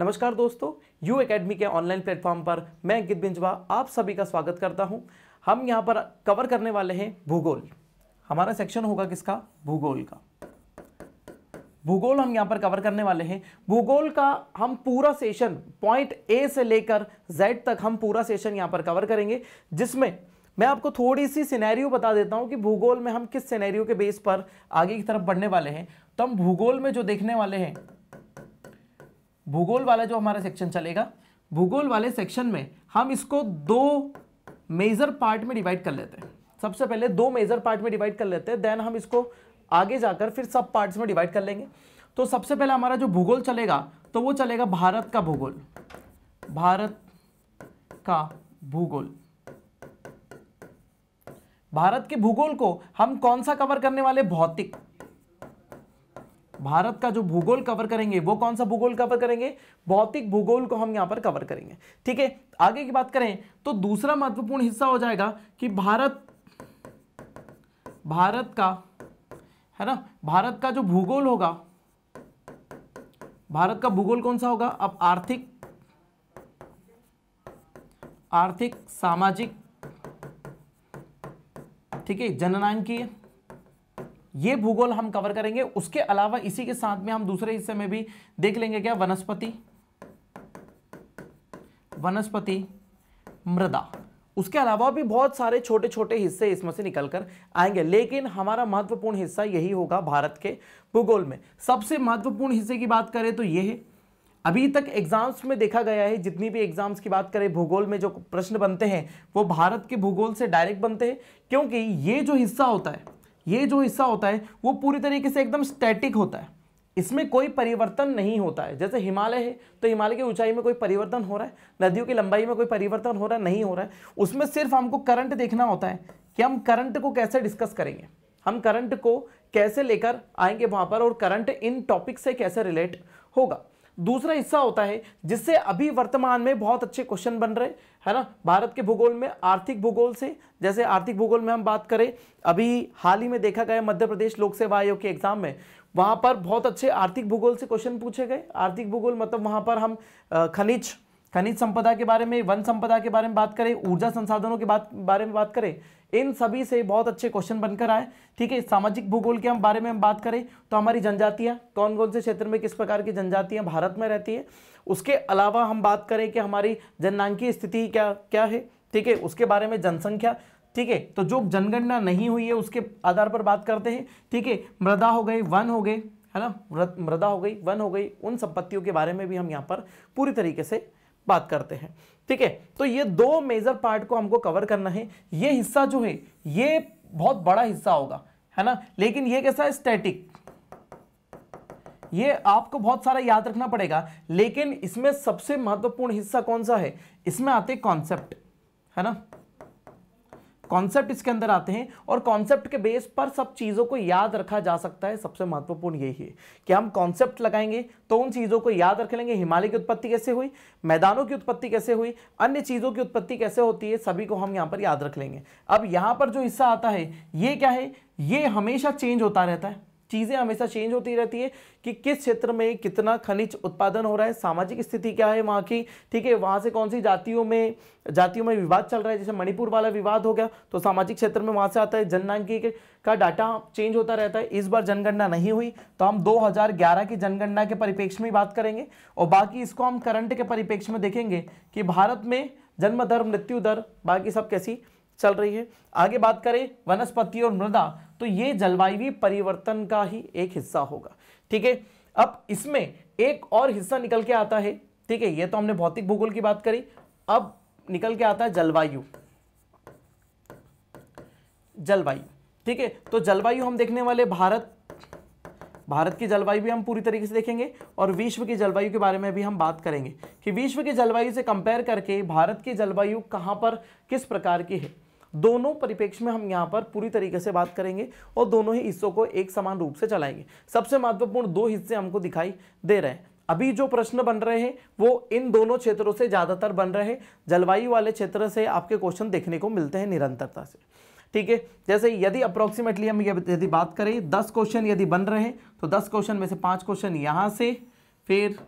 नमस्कार दोस्तों Unacademy के ऑनलाइन प्लेटफॉर्म पर मैं अंकित बिंजवा आप सभी का स्वागत करता हूं हम यहां पर कवर करने वाले हैं भूगोल हमारा सेक्शन होगा किसका भूगोल का भूगोल हम यहां पर कवर करने वाले हैं भूगोल का हम पूरा सेशन पॉइंट ए से लेकर जेड तक हम पूरा सेशन यहां पर कवर करेंगे जिसमें मैं आपको थोड़ी सी सिनेरियो बता देता हूं कि भूगोल में हम किस सिनेरियो के बेस पर आगे की तरफ बढ़ने वाले हैं तो हम भूगोल में जो देखने वाले हैं भूगोल वाला जो हमारा सेक्शन चलेगा भूगोल वाले सेक्शन में हम इसको दो मेजर पार्ट में डिवाइड कर लेते हैं सबसे पहले दो मेजर पार्ट में डिवाइड कर लेते हैं देन हम इसको आगे जाकर फिर सब पार्ट्स में डिवाइड कर लेंगे तो सबसे पहले हमारा जो भूगोल चलेगा तो वो चलेगा भारत का भूगोल भारत का भूगोल भारत के भूगोल को हम कौन सा कवर करने वाले भौतिक भारत का जो भूगोल कवर करेंगे वो कौन सा भूगोल कवर करेंगे भौतिक भूगोल को हम यहाँ पर कवर करेंगे ठीक है आगे की बात करें तो दूसरा महत्वपूर्ण हिस्सा हो जाएगा कि भारत भारत का है ना भारत का जो भूगोल होगा भारत का भूगोल कौन सा होगा अब आर्थिक आर्थिक सामाजिक ठीक है जननांकीय ये भूगोल हम कवर करेंगे उसके अलावा इसी के साथ में हम दूसरे हिस्से में भी देख लेंगे क्या वनस्पति वनस्पति मृदा उसके अलावा भी बहुत सारे छोटे छोटे हिस्से इसमें से निकलकर आएंगे लेकिन हमारा महत्वपूर्ण हिस्सा यही होगा भारत के भूगोल में सबसे महत्वपूर्ण हिस्से की बात करें तो यह है अभी तक एग्जाम्स में देखा गया है जितनी भी एग्जाम्स की बात करें भूगोल में जो प्रश्न बनते हैं वो भारत के भूगोल से डायरेक्ट बनते हैं क्योंकि ये जो हिस्सा होता है ये जो हिस्सा होता है वो पूरी तरीके से एकदम स्टैटिक होता है इसमें कोई परिवर्तन नहीं होता है जैसे हिमालय है तो हिमालय की ऊंचाई में कोई परिवर्तन हो रहा है नदियों की लंबाई में कोई परिवर्तन हो रहा है नहीं हो रहा है उसमें सिर्फ हमको करंट देखना होता है कि हम करंट को कैसे डिस्कस करेंगे हम करंट को कैसे लेकर आएंगे वहाँ पर और करंट इन टॉपिक से कैसे रिलेट होगा दूसरा हिस्सा होता है जिससे अभी वर्तमान में बहुत अच्छे क्वेश्चन बन रहे है ना भारत के भूगोल में आर्थिक भूगोल से जैसे आर्थिक भूगोल में हम बात करें अभी हाल ही में देखा गया मध्य प्रदेश लोक सेवा आयोग के एग्जाम में वहाँ पर बहुत अच्छे आर्थिक भूगोल से क्वेश्चन पूछे गए आर्थिक भूगोल मतलब वहाँ पर हम खनिज खनिज संपदा के बारे में वन संपदा के बारे में बात करें ऊर्जा संसाधनों के बात बारे में बात करें इन सभी से बहुत अच्छे क्वेश्चन बनकर आए ठीक है सामाजिक भूगोल के हम बारे में हम बात करें तो हमारी जनजातियाँ कौन कौन से क्षेत्र में किस प्रकार की जनजातियाँ भारत में रहती है उसके अलावा हम बात करें कि हमारी जननांकीय स्थिति क्या क्या है ठीक है उसके बारे में जनसंख्या ठीक है तो जो जनगणना नहीं हुई है उसके आधार पर बात करते हैं ठीक है मृदा हो गई वन हो गए है ना मृदा हो गई वन हो गई उन संपत्तियों के बारे में भी हम यहाँ पर पूरी तरीके से बात करते हैं ठीक है तो ये दो मेजर पार्ट को हमको कवर करना है ये हिस्सा जो है ये बहुत बड़ा हिस्सा होगा है ना लेकिन ये कैसा है स्टैटिक ये आपको बहुत सारा याद रखना पड़ेगा लेकिन इसमें सबसे महत्वपूर्ण हिस्सा कौन सा है इसमें आते कॉन्सेप्ट है ना कॉन्सेप्ट इसके अंदर आते हैं और कॉन्सेप्ट के बेस पर सब चीज़ों को याद रखा जा सकता है सबसे महत्वपूर्ण यही है कि हम कॉन्सेप्ट लगाएंगे तो उन चीज़ों को याद रख लेंगे हिमालय की उत्पत्ति कैसे हुई मैदानों की उत्पत्ति कैसे हुई अन्य चीज़ों की उत्पत्ति कैसे होती है सभी को हम यहाँ पर याद रख लेंगे अब यहाँ पर जो हिस्सा आता है ये क्या है ये हमेशा चेंज होता रहता है चीज़ें हमेशा चेंज होती रहती है कि किस क्षेत्र में कितना खनिज उत्पादन हो रहा है सामाजिक स्थिति क्या है वहाँ की ठीक है वहाँ से कौन सी जातियों में जातियों में विवाद चल रहा है जैसे मणिपुर वाला विवाद हो गया तो सामाजिक क्षेत्र में वहाँ से आता है जननांकी का डाटा चेंज होता रहता है इस बार जनगणना नहीं हुई तो हम 2011 की जनगणना के परिप्रेक्ष्य में बात करेंगे और बाकी इसको हम करंट के परिप्रेक्ष्य में देखेंगे कि भारत में जन्म दर मृत्यु दर बाकी सब कैसी चल रही है आगे बात करें वनस्पति और मृदा तो ये जलवायु परिवर्तन का ही एक हिस्सा होगा ठीक है अब इसमें एक और हिस्सा निकल के आता है ठीक है ये तो हमने भौतिक भूगोल की बात करी अब निकल के आता है जलवायु जलवायु ठीक है तो जलवायु हम देखने वाले भारत भारत की जलवायु भी हम पूरी तरीके से देखेंगे और विश्व की जलवायु के बारे में भी हम बात करेंगे कि विश्व की जलवायु से कंपेयर करके भारत की जलवायु कहां पर किस प्रकार की है दोनों परिप्रेक्ष्य में हम यहाँ पर पूरी तरीके से बात करेंगे और दोनों ही हिस्सों को एक समान रूप से चलाएंगे सबसे महत्वपूर्ण दो हिस्से हमको दिखाई दे रहे हैं अभी जो प्रश्न बन रहे हैं वो इन दोनों क्षेत्रों से ज़्यादातर बन रहे हैं जलवायु वाले क्षेत्र से आपके क्वेश्चन देखने को मिलते हैं निरंतरता से ठीक है जैसे यदि अप्रोक्सीमेटली हम यदि बात करें दस क्वेश्चन यदि बन रहे हैं तो दस क्वेश्चन में से पाँच क्वेश्चन यहाँ से फिर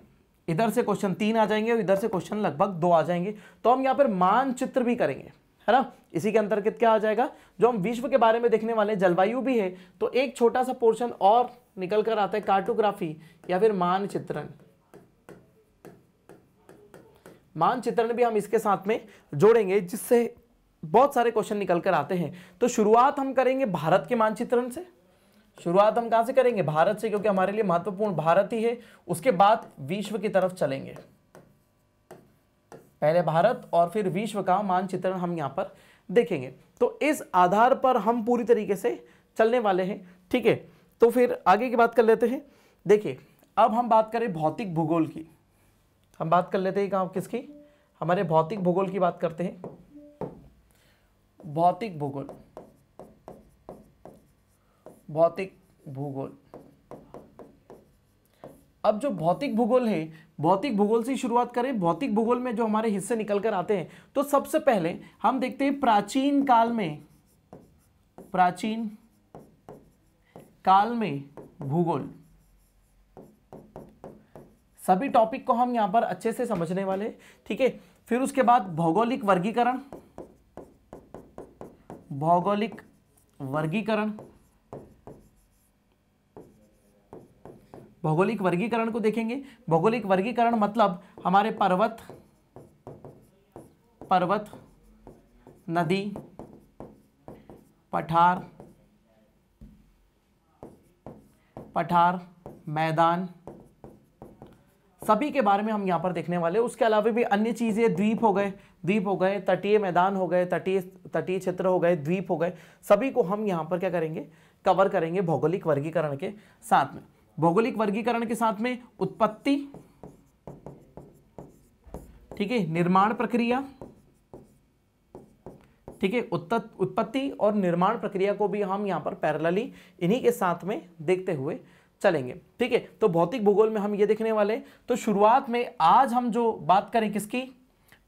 इधर से क्वेश्चन तीन आ जाएंगे और इधर से क्वेश्चन लगभग दो आ जाएंगे तो हम यहाँ पर मानचित्र भी करेंगे है ना इसी के अंतर्गत क्या आ जाएगा जो हम विश्व के बारे में देखने वाले जलवायु भी है तो एक छोटा सा पोर्शन और निकल कर आता है कार्टोग्राफी या फिर मानचित्रण मानचित्रण भी हम इसके साथ में जोड़ेंगे जिससे बहुत सारे क्वेश्चन निकल कर आते हैं तो शुरुआत हम करेंगे भारत के मानचित्रण से शुरुआत हम कहां से करेंगे भारत से क्योंकि हमारे लिए महत्वपूर्ण भारत ही है उसके बाद विश्व की तरफ चलेंगे पहले भारत और फिर विश्व का मानचित्रण हम यहाँ पर देखेंगे तो इस आधार पर हम पूरी तरीके से चलने वाले हैं ठीक है तो फिर आगे की बात कर लेते हैं देखिए अब हम बात करें भौतिक भूगोल की हम बात कर लेते हैं कहाँ किसकी हमारे भौतिक भूगोल की बात करते हैं भौतिक भूगोल भौतिक भूगोल अब जो भौतिक भूगोल है भौतिक भूगोल से शुरुआत करें भौतिक भूगोल में जो हमारे हिस्से निकल कर आते हैं तो सबसे पहले हम देखते हैं प्राचीन काल में प्राचीन काल में भूगोल सभी टॉपिक को हम यहां पर अच्छे से समझने वाले ठीक है फिर उसके बाद भौगोलिक वर्गीकरण भौगोलिक वर्गीकरण भौगोलिक वर्गीकरण को देखेंगे भौगोलिक वर्गीकरण मतलब हमारे पर्वत पर्वत नदी पठार पठार मैदान सभी के बारे में हम यहाँ पर देखने वाले उसके अलावा भी अन्य चीज़ें द्वीप हो गए द्वीप हो गए तटीय मैदान हो गए तटीय तटीय क्षेत्र हो गए द्वीप हो गए सभी को हम यहाँ पर क्या करेंगे कवर करेंगे भौगोलिक वर्गीकरण के साथ में भौगोलिक वर्गीकरण के साथ में उत्पत्ति ठीक है निर्माण प्रक्रिया ठीक है उत्पत्ति और निर्माण प्रक्रिया को भी हम यहां पर पैरलली इन्हीं के साथ में देखते हुए चलेंगे ठीक है तो भौतिक भूगोल में हम ये देखने वाले तो शुरुआत में आज हम जो बात करें किसकी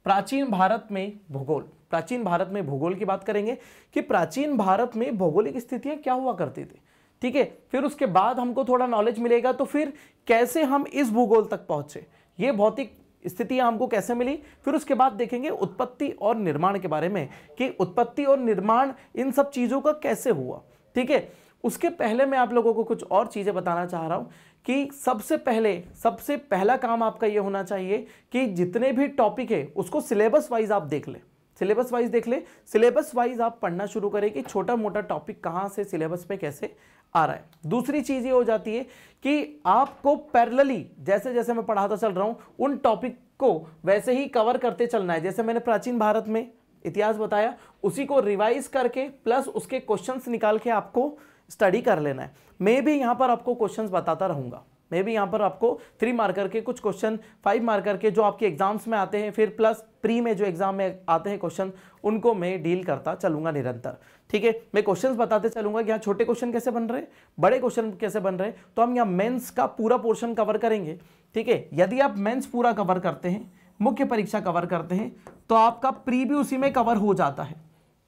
प्राचीन भारत में भूगोल प्राचीन भारत में भूगोल की बात करेंगे कि प्राचीन भारत में भौगोलिक स्थितियां क्या हुआ करती थी ठीक है फिर उसके बाद हमको थोड़ा नॉलेज मिलेगा तो फिर कैसे हम इस भूगोल तक पहुंचे ये भौतिक स्थितियां हमको कैसे मिली फिर उसके बाद देखेंगे उत्पत्ति और निर्माण के बारे में कि उत्पत्ति और निर्माण इन सब चीज़ों का कैसे हुआ ठीक है उसके पहले मैं आप लोगों को कुछ और चीज़ें बताना चाह रहा हूँ कि सबसे पहले सबसे पहला काम आपका ये होना चाहिए कि जितने भी टॉपिक है उसको सिलेबस वाइज आप देख लें सिलेबस वाइज देख लें सिलेबस वाइज आप पढ़ना शुरू करें कि छोटा मोटा टॉपिक कहाँ से सिलेबस में कैसे आ रहा है दूसरी चीज ये हो जाती है कि आपको पैरेलली जैसे जैसे मैं पढ़ाता चल रहा हूँ उन टॉपिक को वैसे ही कवर करते चलना है जैसे मैंने प्राचीन भारत में इतिहास बताया उसी को रिवाइज करके प्लस उसके क्वेश्चंस निकाल के आपको स्टडी कर लेना है मैं भी यहाँ पर आपको क्वेश्चंस बताता रहूँगा मे भी यहाँ पर आपको थ्री मार्कर के कुछ क्वेश्चन फाइव मार्कर के जो आपके एग्जाम्स में आते हैं फिर प्लस प्री में जो एग्जाम में आते हैं क्वेश्चन उनको मैं डील करता चलूंगा निरंतर ठीक है मैं क्वेश्चंस बताते चलूंगा कि यहाँ छोटे क्वेश्चन कैसे बन रहे हैं बड़े क्वेश्चन कैसे बन रहे तो हम यहाँ मेन्स का पूरा पोर्शन कवर करेंगे ठीक है यदि आप मेन्स पूरा कवर करते हैं मुख्य परीक्षा कवर करते हैं तो आपका प्री भी उसी में कवर हो जाता है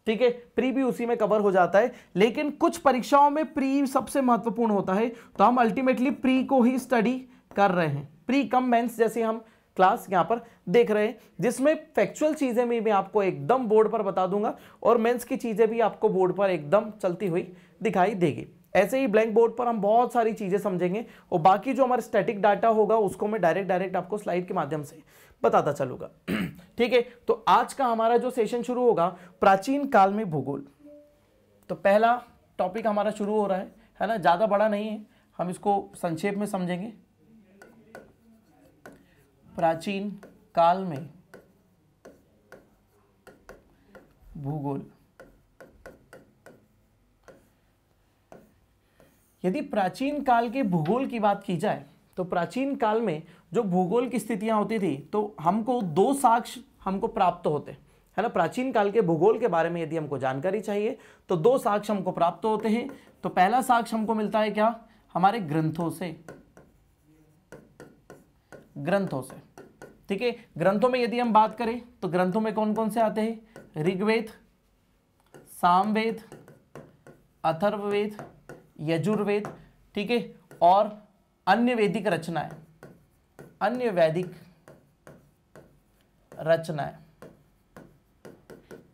ठीक है प्री भी उसी में कवर हो जाता है लेकिन कुछ परीक्षाओं में प्री सबसे महत्वपूर्ण होता है तो हम अल्टीमेटली प्री को ही स्टडी कर रहे हैं प्री कम मेंस जैसे हम क्लास यहाँ पर देख रहे हैं जिसमें फैक्चुअल चीज़ें भी मैं आपको एकदम बोर्ड पर बता दूंगा और मेंस की चीज़ें भी आपको बोर्ड पर एकदम चलती हुई दिखाई देगी ऐसे ही ब्लैंक बोर्ड पर हम बहुत सारी चीज़ें समझेंगे और बाकी जो हमारा स्टैटिक डाटा होगा उसको मैं डायरेक्ट डायरेक्ट आपको स्लाइड के माध्यम से बताता चलूंगा ठीक है तो आज का हमारा जो सेशन शुरू होगा प्राचीन काल में भूगोल तो पहला टॉपिक हमारा शुरू हो रहा है है ना ज़्यादा बड़ा नहीं है हम इसको संक्षेप में समझेंगे प्राचीन काल में भूगोल यदि प्राचीन काल के भूगोल की बात की जाए तो प्राचीन काल में जो भूगोल की स्थितियाँ होती थी तो हमको दो साक्ष हमको प्राप्त होते है ना प्राचीन काल के भूगोल के बारे में यदि हमको जानकारी चाहिए तो दो साक्ष हमको प्राप्त होते हैं तो पहला साक्ष हमको मिलता है क्या हमारे ग्रंथों से ग्रंथों से ठीक है ग्रंथों में यदि हम बात करें तो ग्रंथों में कौन कौन से आते हैं ऋग्वेद सामवेद अथर्ववेद यजुर्वेद ठीक है और अन्य वैदिक रचनाएं अन्य वैदिक रचनाएं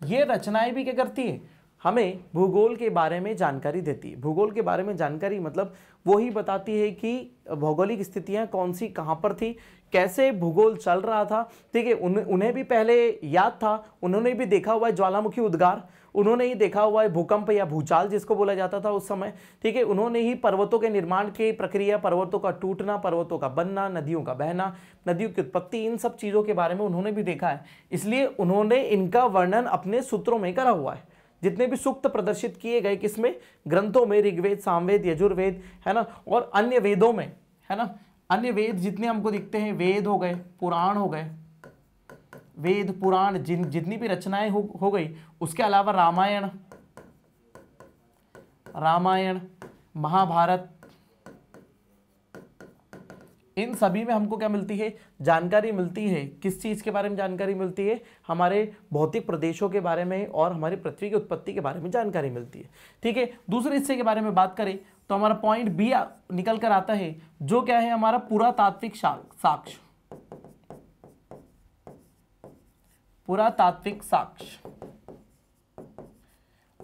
ये रचनाएं भी क्या करती है हमें भूगोल के बारे में जानकारी देती है भूगोल के बारे में जानकारी मतलब वो ही बताती है कि भौगोलिक स्थितियाँ कौन सी कहाँ पर थी कैसे भूगोल चल रहा था ठीक है उन, उन्हें भी पहले याद था उन्होंने भी देखा हुआ है ज्वालामुखी उद्गार उन्होंने ही देखा हुआ है भूकंप या भूचाल जिसको बोला जाता था उस समय ठीक है उन्होंने ही पर्वतों के निर्माण की प्रक्रिया पर्वतों का टूटना पर्वतों का बनना नदियों का बहना नदियों की उत्पत्ति इन सब चीज़ों के बारे में उन्होंने भी देखा है इसलिए उन्होंने इनका वर्णन अपने सूत्रों में करा हुआ है जितने भी सूक्त प्रदर्शित किए गए किसमें ग्रंथों में ऋग्वेद सामवेद यजुर्वेद है ना और अन्य वेदों में है ना अन्य वेद जितने हमको दिखते हैं वेद हो गए पुराण हो गए वेद पुराण जिन जितनी भी रचनाएं हो, हो गई उसके अलावा रामायण रामायण महाभारत इन सभी में हमको क्या मिलती है जानकारी मिलती है किस चीज़ के बारे में जानकारी मिलती है हमारे भौतिक प्रदेशों के बारे में और हमारी पृथ्वी की उत्पत्ति के बारे में जानकारी मिलती है ठीक है दूसरे हिस्से के बारे में बात करें तो हमारा पॉइंट बी निकल कर आता है जो क्या है हमारा पुरातात्विक साक्ष्य पुरातात्विक साक्ष्य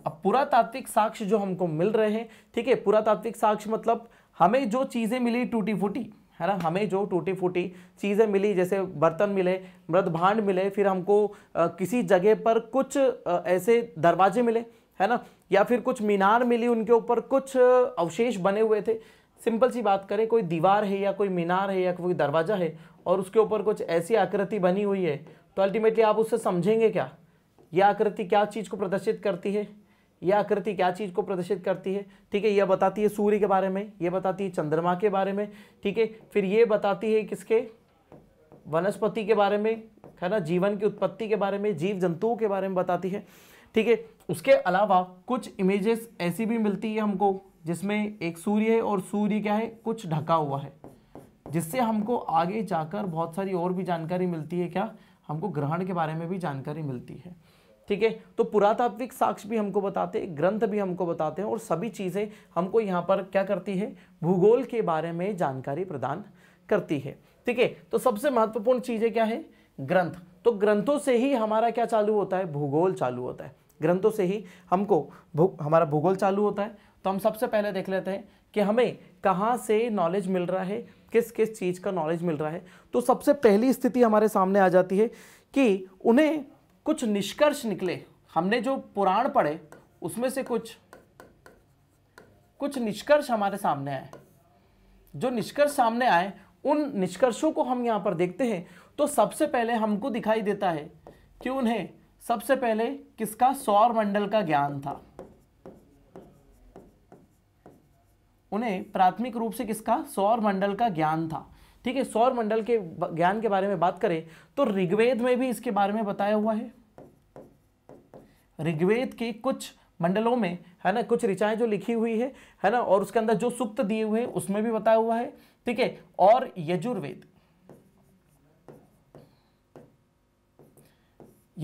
अब पुरातात्विक साक्ष्य जो हमको मिल रहे हैं ठीक है पुरातात्विक साक्ष्य मतलब हमें जो चीज़ें मिली टूटी फूटी है ना हमें जो टूटी फूटी चीज़ें मिली जैसे बर्तन मिले मृत भांड मिले फिर हमको आ, किसी जगह पर कुछ आ, ऐसे दरवाजे मिले है ना या फिर कुछ मीनार मिली उनके ऊपर कुछ अवशेष बने हुए थे सिंपल सी बात करें कोई दीवार है या कोई मीनार है या कोई दरवाज़ा है और उसके ऊपर कुछ ऐसी आकृति बनी हुई है तो अल्टीमेटली आप उससे समझेंगे क्या यह आकृति क्या चीज़ को प्रदर्शित करती है यह आकृति क्या चीज़ को प्रदर्शित करती है ठीक है यह बताती है सूर्य के बारे में यह बताती है चंद्रमा के बारे में ठीक है फिर ये बताती है किसके वनस्पति के बारे में है ना जीवन की उत्पत्ति के बारे में जीव जंतुओं के बारे में बताती है ठीक है उसके अलावा कुछ इमेजेस ऐसी भी मिलती है हमको जिसमें एक सूर्य है और सूर्य क्या है कुछ ढका हुआ है जिससे हमको आगे जाकर बहुत सारी और भी जानकारी मिलती है क्या हमको ग्रहण के बारे में भी जानकारी मिलती है ठीक है तो पुरातात्विक साक्ष्य भी हमको बताते हैं ग्रंथ भी हमको बताते हैं और सभी चीज़ें हमको यहाँ पर क्या करती है भूगोल के बारे में जानकारी प्रदान करती है ठीक है तो सबसे महत्वपूर्ण चीज़ें क्या है ग्रंथ तो ग्रंथों से ही हमारा क्या चालू होता है भूगोल चालू होता है ग्रंथों से ही हमको भू हमारा भूगोल चालू होता है तो हम सबसे पहले देख लेते हैं कि हमें कहाँ से नॉलेज मिल रहा है किस किस चीज़ का नॉलेज मिल रहा है तो सबसे पहली स्थिति हमारे सामने आ जाती है कि उन्हें कुछ निष्कर्ष निकले हमने जो पुराण पढ़े उसमें से कुछ कुछ निष्कर्ष हमारे सामने आए जो निष्कर्ष सामने आए उन निष्कर्षों को हम यहाँ पर देखते हैं तो सबसे पहले हमको दिखाई देता है कि उन्हें सबसे पहले किसका सौर मंडल का ज्ञान था उन्हें प्राथमिक रूप से किसका सौर मंडल का ज्ञान था ठीक है सौर मंडल के ज्ञान के बारे में बात करें तो ऋग्वेद में भी इसके बारे में बताया हुआ है ऋग्वेद के कुछ मंडलों में है ना कुछ ऋचाएं जो लिखी हुई है है ना और उसके अंदर जो सुक्त दिए हुए हैं उसमें भी बताया हुआ है ठीक है और यजुर्वेद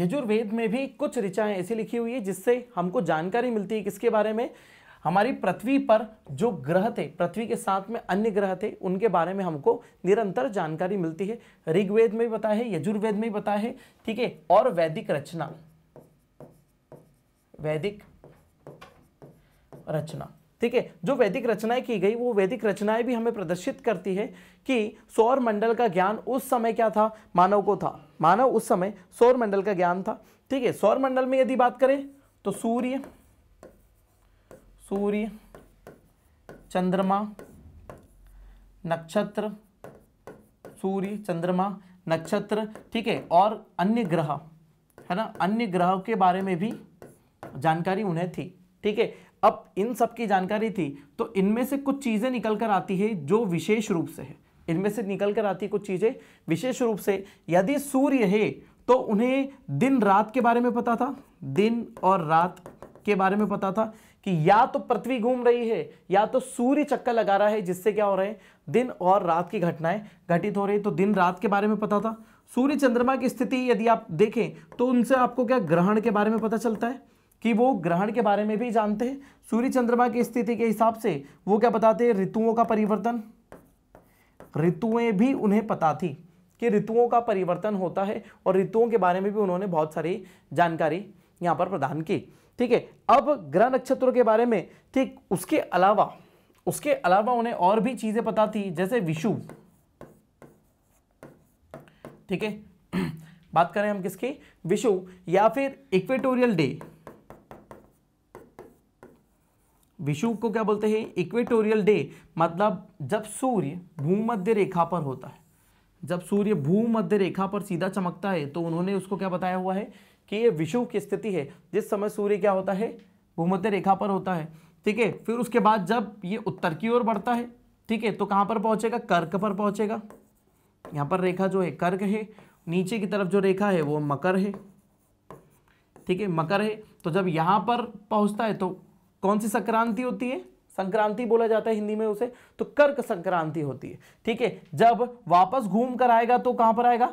यजुर्वेद में भी कुछ ऋचाएं ऐसी लिखी हुई है जिससे हमको जानकारी मिलती है किसके बारे में हमारी पृथ्वी पर जो ग्रह थे पृथ्वी के साथ में अन्य ग्रह थे उनके बारे में हमको निरंतर जानकारी मिलती है ऋग्वेद में बताया है यजुर्वेद में बताया है ठीक है और वैदिक रचना वैदिक रचना ठीक है जो वैदिक रचनाएं की गई वो वैदिक रचनाएं भी हमें प्रदर्शित करती है कि सौर मंडल का ज्ञान उस समय क्या था मानव को था मानव उस समय सौर मंडल का ज्ञान था ठीक है सौर मंडल में यदि बात करें तो सूर्य सूर्य चंद्रमा नक्षत्र सूर्य चंद्रमा नक्षत्र ठीक है और अन्य ग्रह है ना अन्य ग्रह के बारे में भी जानकारी उन्हें थी ठीक है अब इन सब की जानकारी थी तो इनमें से कुछ चीज़ें निकल कर आती है जो विशेष रूप से है इनमें से निकल कर आती कुछ चीज़ें विशेष रूप से यदि सूर्य है तो उन्हें दिन रात के बारे में पता था दिन और रात के बारे में पता था कि या तो पृथ्वी घूम रही है या तो सूर्य चक्कर लगा रहा है जिससे क्या हो रहा है दिन और रात की घटनाएं घटित हो रही है तो दिन रात के बारे में पता था सूर्य चंद्रमा की स्थिति यदि आप देखें तो उनसे आपको क्या ग्रहण के बारे में पता चलता है कि वो ग्रहण के बारे में भी जानते हैं सूर्य चंद्रमा की स्थिति के हिसाब से वो क्या बताते हैं ऋतुओं का परिवर्तन ऋतुएं भी उन्हें पता थी कि ऋतुओं का परिवर्तन होता है और ऋतुओं के बारे में भी उन्होंने बहुत सारी जानकारी यहाँ पर प्रदान की ठीक है अब ग्रह नक्षत्रों के बारे में ठीक उसके अलावा उसके अलावा उन्हें और भी चीजें पता थी जैसे विषु ठीक है बात करें हम किसकी विषु या फिर इक्वेटोरियल डे विषु को क्या बोलते हैं इक्वेटोरियल डे मतलब जब सूर्य भूमध्य रेखा पर होता है जब सूर्य भूमध्य रेखा पर सीधा चमकता है तो उन्होंने उसको क्या बताया हुआ है कि ये विषु की स्थिति है जिस समय सूर्य क्या होता है भूमध्य रेखा पर होता है ठीक है फिर उसके बाद जब ये उत्तर की ओर बढ़ता है ठीक है तो कहाँ पर पहुँचेगा कर्क पर पहुँचेगा यहाँ पर रेखा जो है कर्क है नीचे की तरफ जो रेखा है वो मकर है ठीक है मकर है तो जब यहाँ पर पहुँचता है तो कौन सी संक्रांति होती है संक्रांति बोला जाता है हिंदी में उसे तो कर्क संक्रांति होती है ठीक है जब वापस घूम कर आएगा तो कहाँ पर आएगा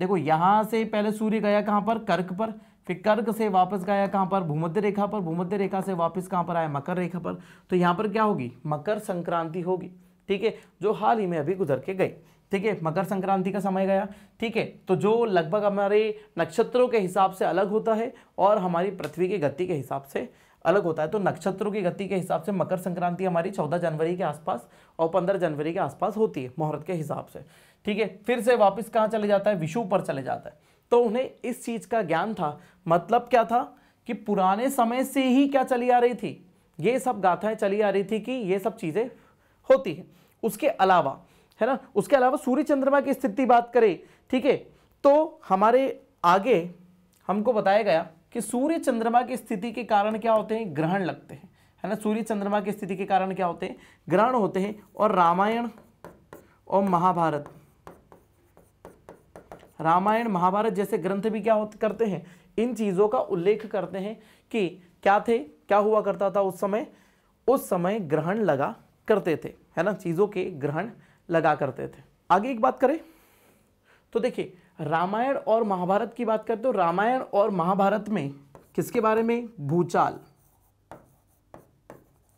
देखो यहाँ से पहले सूर्य गया कहाँ पर कर्क पर फिर कर्क से वापस गया कहाँ पर भूमध्य रेखा पर भूमध्य रेखा से वापस कहाँ पर आया मकर रेखा पर तो यहाँ पर क्या होगी मकर संक्रांति होगी ठीक है जो हाल ही में अभी गुजर के गई ठीक है मकर संक्रांति का समय गया ठीक है तो जो लगभग हमारे नक्षत्रों के हिसाब से अलग होता है और हमारी पृथ्वी की गति के हिसाब से अलग होता है तो नक्षत्रों की गति के हिसाब से मकर संक्रांति हमारी 14 जनवरी के आसपास और 15 जनवरी के आसपास होती है मुहूर्त के हिसाब से ठीक है फिर से वापस कहाँ चले जाता है विषु पर चले जाता है तो उन्हें इस चीज़ का ज्ञान था मतलब क्या था कि पुराने समय से ही क्या चली आ रही थी ये सब गाथाएं चली आ रही थी कि ये सब चीज़ें होती हैं उसके अलावा है ना उसके अलावा सूर्य चंद्रमा की स्थिति बात करें ठीक है तो हमारे आगे हमको बताया गया कि सूर्य चंद्रमा की स्थिति के कारण क्या होते हैं ग्रहण लगते हैं है ना सूर्य चंद्रमा की स्थिति के कारण क्या होते हैं ग्रहण होते हैं और रामायण और महाभारत रामायण महाभारत जैसे ग्रंथ भी क्या करते हैं इन चीज़ों का उल्लेख करते हैं कि क्या थे क्या हुआ करता था उस समय उस समय ग्रहण लगा करते थे है ना चीज़ों के ग्रहण लगा करते थे आगे एक बात करें तो देखिए रामायण और महाभारत की बात करते तो रामायण और महाभारत में किसके बारे में भूचाल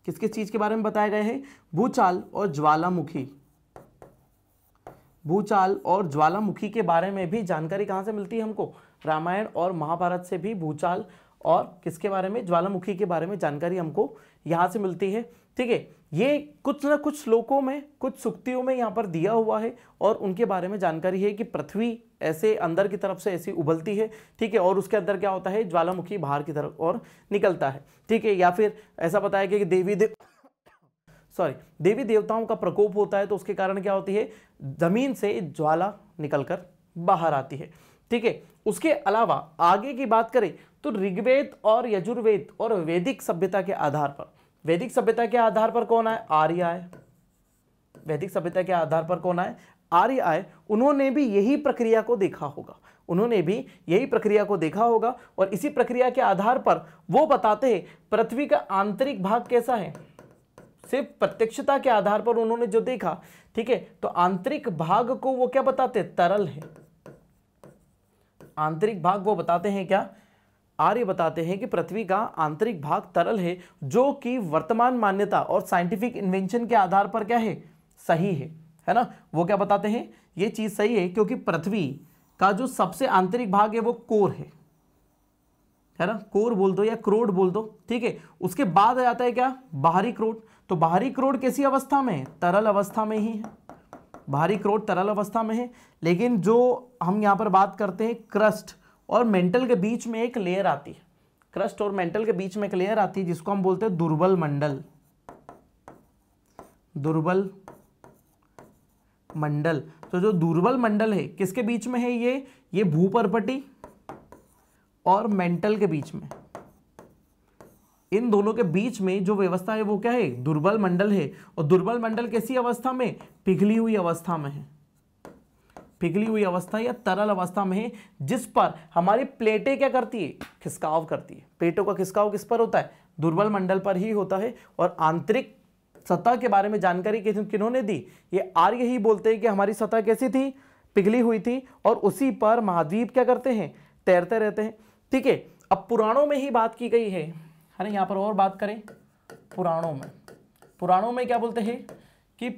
किस किस चीज़ के बारे में बताया गया है भूचाल और ज्वालामुखी भूचाल और ज्वालामुखी के बारे में भी जानकारी कहाँ से मिलती है हमको रामायण और महाभारत से भी भूचाल और किसके बारे में ज्वालामुखी के बारे में जानकारी हमको यहाँ से मिलती है ठीक है ये कुछ ना कुछ श्लोकों में कुछ सुक्तियों में यहाँ पर दिया हुआ है और उनके बारे में जानकारी है कि पृथ्वी ऐसे अंदर की तरफ से ऐसी उबलती है ठीक है और उसके अंदर क्या होता है ज्वालामुखी बाहर की तरफ और निकलता है ठीक है या फिर ऐसा बताया गया कि देवी देव सॉरी देवी देवताओं का प्रकोप होता है तो उसके कारण क्या होती है जमीन से ज्वाला निकलकर बाहर आती है ठीक है उसके अलावा आगे की बात करें तो ऋग्वेद और यजुर्वेद और वैदिक सभ्यता के आधार पर वैदिक सभ्यता के आधार पर कौन आए आर्य आए वैदिक सभ्यता के आधार पर कौन आए आर्य आए उन्होंने भी यही प्रक्रिया को देखा होगा उन्होंने भी यही प्रक्रिया को देखा होगा और इसी प्रक्रिया के आधार पर वो बताते हैं पृथ्वी का आंतरिक भाग कैसा है सिर्फ प्रत्यक्षता के आधार पर उन्होंने जो देखा ठीक है तो आंतरिक भाग को वो क्या बताते तरल है आंतरिक भाग वो बताते हैं क्या आर्य बताते हैं कि पृथ्वी का आंतरिक भाग तरल है जो कि वर्तमान मान्यता और साइंटिफिक इन्वेंशन के आधार पर क्या है सही है है ना वो क्या बताते हैं ये चीज़ सही है क्योंकि पृथ्वी का जो सबसे आंतरिक भाग है वो कोर है है ना कोर बोल दो या क्रोड बोल दो ठीक है उसके बाद आ जाता है क्या बाहरी क्रोड तो बाहरी क्रोड कैसी अवस्था में तरल अवस्था में ही है बाहरी क्रोड तरल अवस्था में है लेकिन जो हम यहाँ पर बात करते हैं क्रस्ट और मेंटल के बीच में एक लेयर आती है क्रस्ट और मेंटल के बीच में एक लेयर आती है जिसको हम बोलते हैं दुर्बल मंडल दुर्बल मंडल तो जो दुर्बल मंडल है किसके बीच में है ये ये भूपर्पटी और मेंटल के बीच में इन दोनों के बीच में जो व्यवस्था है वो क्या है दुर्बल मंडल है और दुर्बल मंडल कैसी अवस्था में पिघली हुई अवस्था में है पिघली हुई अवस्था या तरल अवस्था में है जिस पर हमारी प्लेटें क्या करती है खिसकाव करती है प्लेटों का खिसकाव किस पर होता है दुर्बल मंडल पर ही होता है और आंतरिक सतह के बारे में जानकारी किन्होंने दी ये आर्य ही बोलते हैं कि हमारी सतह कैसी थी पिघली हुई थी और उसी पर महाद्वीप क्या करते हैं तैरते रहते हैं ठीक है अब पुराणों में ही बात की गई है है ना यहाँ पर और बात करें पुराणों में पुराणों में क्या बोलते हैं कि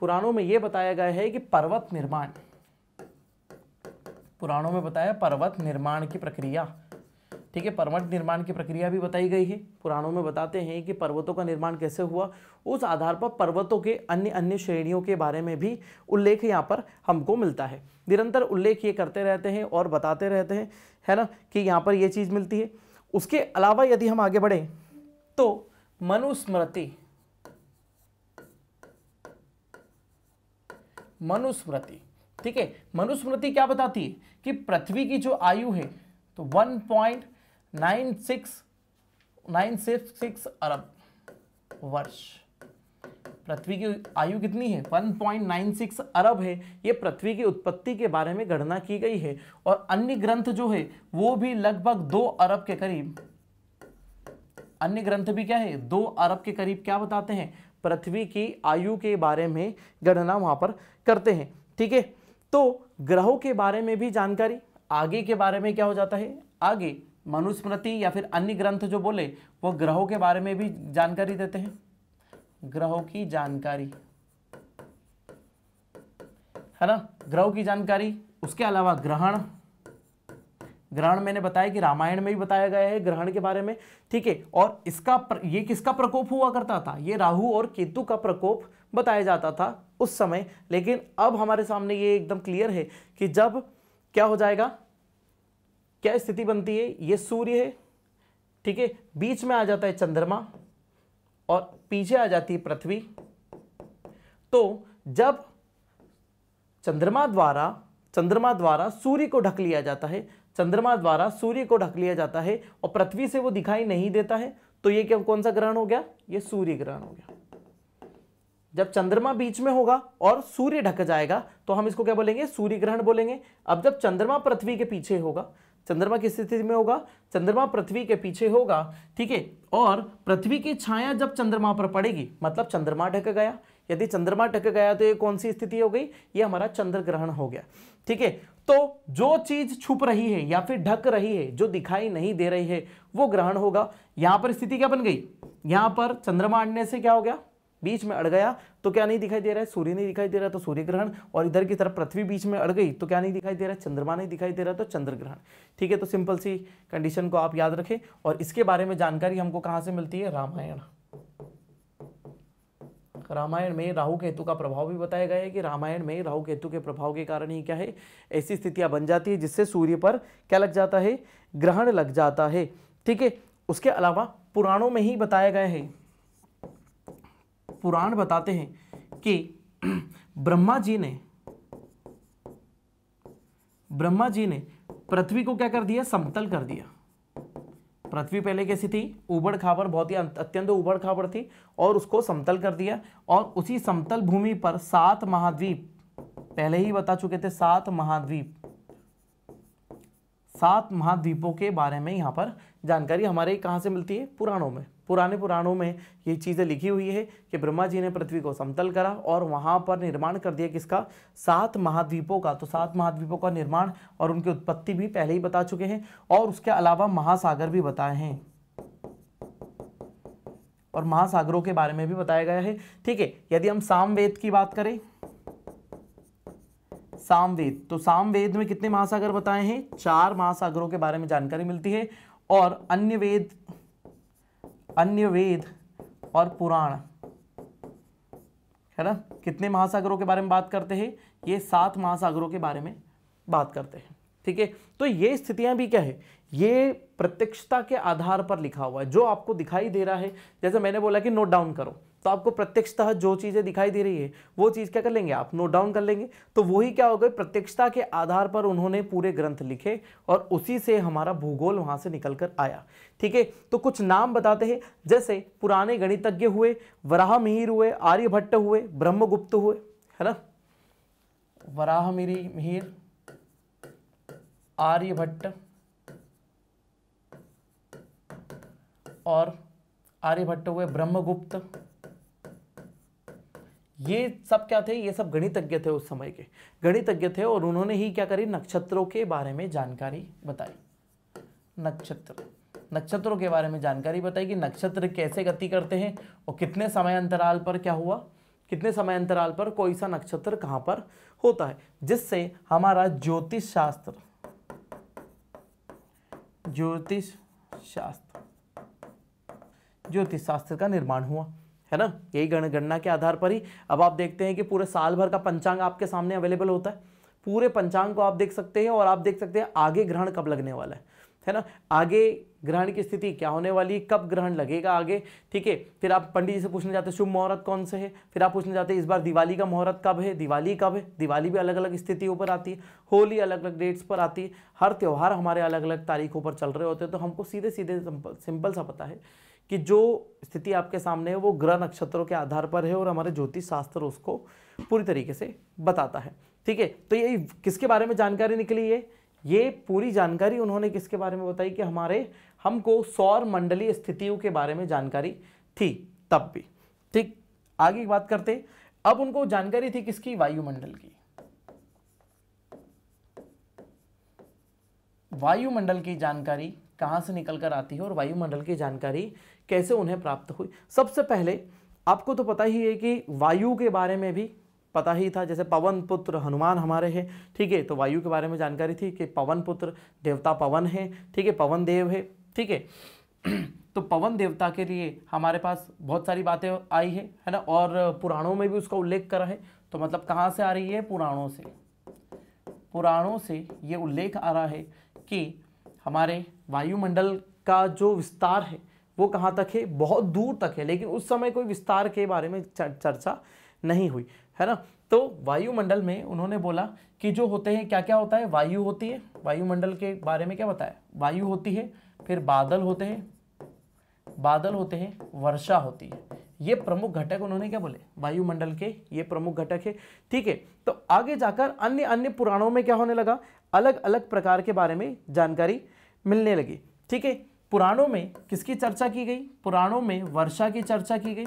पुराणों में यह बताया गया है कि पर्वत निर्माण पुराणों में बताया पर्वत निर्माण की प्रक्रिया ठीक है पर्वत निर्माण की प्रक्रिया भी बताई गई है पुराणों में बताते हैं कि पर्वतों का निर्माण कैसे हुआ उस आधार पर पर्वतों के अन्य अन्य श्रेणियों के बारे में भी उल्लेख यहाँ पर हमको मिलता है निरंतर उल्लेख ये करते रहते हैं और बताते रहते हैं है ना कि यहाँ पर ये चीज़ मिलती है उसके अलावा यदि हम आगे बढ़ें तो मनुस्मृति मनुस्मृति ठीक है मनुस्मृति क्या बताती है कि पृथ्वी की जो आयु है तो nine six nine six six अरब वर्ष पृथ्वी की आयु कितनी है 1.96 अरब है ये पृथ्वी की उत्पत्ति के बारे में गणना की गई है और अन्य ग्रंथ जो है वो भी लगभग दो अरब के करीब अन्य ग्रंथ भी क्या है दो अरब के करीब क्या बताते हैं पृथ्वी की आयु के बारे में गणना वहां पर करते हैं ठीक है तो ग्रहों के बारे में भी जानकारी आगे के बारे में क्या हो जाता है आगे मनुस्मृति या फिर अन्य ग्रंथ जो बोले वो ग्रहों के बारे में भी जानकारी देते हैं ग्रहों की जानकारी है ना ग्रहों की जानकारी उसके अलावा ग्रहण ग्रहण मैंने बताया कि रामायण में भी बताया गया है ग्रहण के बारे में ठीक है और इसका प्र, ये किसका प्रकोप हुआ करता था ये राहु और केतु का प्रकोप बताया जाता था उस समय लेकिन अब हमारे सामने ये एकदम क्लियर है कि जब क्या हो जाएगा क्या स्थिति बनती है ये सूर्य है ठीक है बीच में आ जाता है चंद्रमा और पीछे आ जाती है पृथ्वी तो जब चंद्रमा द्वारा चंद्रमा द्वारा सूर्य को ढक लिया जाता है चंद्रमा द्वारा सूर्य को ढक लिया जाता है और पृथ्वी से वो दिखाई नहीं देता है तो ये क्या कौन सा ग्रहण हो गया ये सूर्य ग्रहण हो गया जब चंद्रमा बीच में होगा और सूर्य ढक जाएगा तो हम इसको क्या बोलेंगे सूर्य ग्रहण बोलेंगे अब जब चंद्रमा पृथ्वी के पीछे होगा चंद्रमा किस स्थिति में होगा चंद्रमा पृथ्वी के पीछे होगा ठीक है और पृथ्वी की छाया जब चंद्रमा पर पड़ेगी मतलब चंद्रमा ढक गया यदि चंद्रमा ढक गया तो ये कौन सी स्थिति हो गई ये हमारा चंद्र ग्रहण हो गया ठीक है तो जो चीज छुप रही है या फिर ढक रही है जो दिखाई नहीं दे रही है वो ग्रहण होगा यहां पर स्थिति क्या बन गई यहां पर चंद्रमा अड़ने से क्या हो गया बीच में अड़ गया तो क्या नहीं दिखाई दे रहा है सूर्य नहीं दिखाई दे रहा तो सूर्य ग्रहण और इधर की तरफ पृथ्वी बीच में अड़ गई तो क्या नहीं दिखाई दे रहा है चंद्रमा नहीं दिखाई दे रहा तो चंद्र ग्रहण ठीक है तो सिंपल सी कंडीशन को आप याद रखें और इसके बारे में जानकारी हमको कहाँ से मिलती है रामायण रामायण में राहु केतु का प्रभाव भी बताया गया है कि रामायण में राहु केतु के प्रभाव के कारण ही क्या है ऐसी स्थितियां बन जाती है जिससे सूर्य पर क्या लग जाता है ग्रहण लग जाता है ठीक है उसके अलावा पुराणों में ही बताया गया है पुराण बताते हैं कि ब्रह्मा जी ने ब्रह्मा जी ने पृथ्वी को क्या कर दिया समतल कर दिया पृथ्वी पहले कैसी थी उबड़ खाबड़ बहुत ही अत्यंत उबड़ खाबड़ थी और उसको समतल कर दिया और उसी समतल भूमि पर सात महाद्वीप पहले ही बता चुके थे सात महाद्वीप सात महाद्वीपों के बारे में यहां पर जानकारी हमारे कहाँ से मिलती है पुराणों में पुराने पुराणों में ये चीज़ें लिखी हुई है कि ब्रह्मा जी ने पृथ्वी को समतल करा और वहाँ पर निर्माण कर दिया किसका सात महाद्वीपों का तो सात महाद्वीपों का निर्माण और उनकी उत्पत्ति भी पहले ही बता चुके हैं और उसके अलावा महासागर भी बताए हैं और महासागरों के बारे में भी बताया गया है ठीक है यदि हम सामवेद की बात करें सामवेद तो सामवेद में कितने महासागर बताए हैं चार महासागरों के बारे में जानकारी मिलती है और अन्य वेद अन्य वेद और पुराण है ना कितने महासागरों के बारे में बात करते हैं ये सात महासागरों के बारे में बात करते हैं ठीक है तो ये स्थितियां भी क्या है ये प्रत्यक्षता के आधार पर लिखा हुआ है जो आपको दिखाई दे रहा है जैसे मैंने बोला कि नोट डाउन करो तो आपको प्रत्यक्षता जो चीज़ें दिखाई दे रही है वो चीज़ क्या कर लेंगे आप नोट डाउन कर लेंगे तो वही क्या हो गए प्रत्यक्षता के आधार पर उन्होंने पूरे ग्रंथ लिखे और उसी से हमारा भूगोल वहाँ से निकल कर आया ठीक है तो कुछ नाम बताते हैं जैसे पुराने गणितज्ञ हुए वराह मिहिर हुए आर्यभट्ट हुए ब्रह्मगुप्त हुए है ना वराह मिरी मिहिर आर्यभट्ट और आर्यभट्ट हुए ब्रह्मगुप्त ये सब क्या थे ये सब गणितज्ञ थे उस समय के गणितज्ञ थे और उन्होंने ही क्या करी नक्षत्रों के बारे में जानकारी बताई नक्षत्र नक्षत्रों के बारे में जानकारी बताई कि नक्षत्र कैसे गति करते हैं और कितने समय अंतराल पर क्या हुआ कितने समय अंतराल पर कोई सा नक्षत्र कहाँ पर होता है जिससे हमारा ज्योतिष शास्त्र ज्योतिष शास्त्र ज्योतिष शास्त्र का निर्माण हुआ है ना यही गणगणना के आधार पर ही अब आप देखते हैं कि पूरे साल भर का पंचांग आपके सामने अवेलेबल होता है पूरे पंचांग को आप देख सकते हैं और आप देख सकते हैं आगे ग्रहण कब लगने वाला है है ना आगे ग्रहण की स्थिति क्या होने वाली है कब ग्रहण लगेगा आगे ठीक है फिर आप पंडित जी से पूछने जाते हैं शुभ मुहूर्त कौन से है फिर आप पूछने जाते हैं इस बार दिवाली का मुहूर्त कब है दिवाली कब है दिवाली भी अलग अलग स्थितियों पर आती है होली अलग अलग डेट्स पर आती है हर त्यौहार हमारे अलग अलग तारीखों पर चल रहे होते हैं तो हमको सीधे सीधे सिंपल सा पता है कि जो स्थिति आपके सामने है वो ग्रह नक्षत्रों के आधार पर है और हमारे ज्योतिष शास्त्र उसको पूरी तरीके से बताता है ठीक है तो ये किसके बारे में जानकारी निकली है ये पूरी जानकारी उन्होंने किसके बारे में बताई कि हमारे हमको सौर मंडलीय स्थितियों के बारे में जानकारी थी तब भी ठीक आगे बात करते अब उनको जानकारी थी किसकी वायुमंडल की वायुमंडल की जानकारी कहाँ से निकल कर आती है और वायुमंडल की जानकारी कैसे उन्हें प्राप्त हुई सबसे पहले आपको तो पता ही है कि वायु के बारे में भी पता ही था जैसे पवन पुत्र हनुमान हमारे हैं ठीक है तो वायु के बारे में जानकारी थी कि पवन पुत्र देवता पवन है ठीक है पवन देव है ठीक है तो पवन देवता के लिए हमारे पास बहुत सारी बातें आई है है ना और पुराणों में भी उसका उल्लेख करा है तो मतलब कहाँ से आ रही है पुराणों से पुराणों से ये उल्लेख आ रहा है कि हमारे वायुमंडल का जो विस्तार है वो कहाँ तक है बहुत दूर तक है लेकिन उस समय कोई विस्तार के बारे में चर्चा नहीं हुई है ना तो वायुमंडल में उन्होंने बोला कि जो होते हैं क्या क्या होता है वायु होती है वायुमंडल के बारे में क्या बताया वायु होती है फिर बादल होते हैं बादल होते हैं वर्षा होती है ये प्रमुख घटक उन्होंने क्या बोले वायुमंडल के ये प्रमुख घटक है ठीक है तो आगे जाकर अन्य अन्य पुराणों में क्या होने लगा अलग अलग प्रकार के बारे में जानकारी मिलने लगे ठीक है पुराणों में किसकी चर्चा की गई पुराणों में वर्षा की चर्चा की गई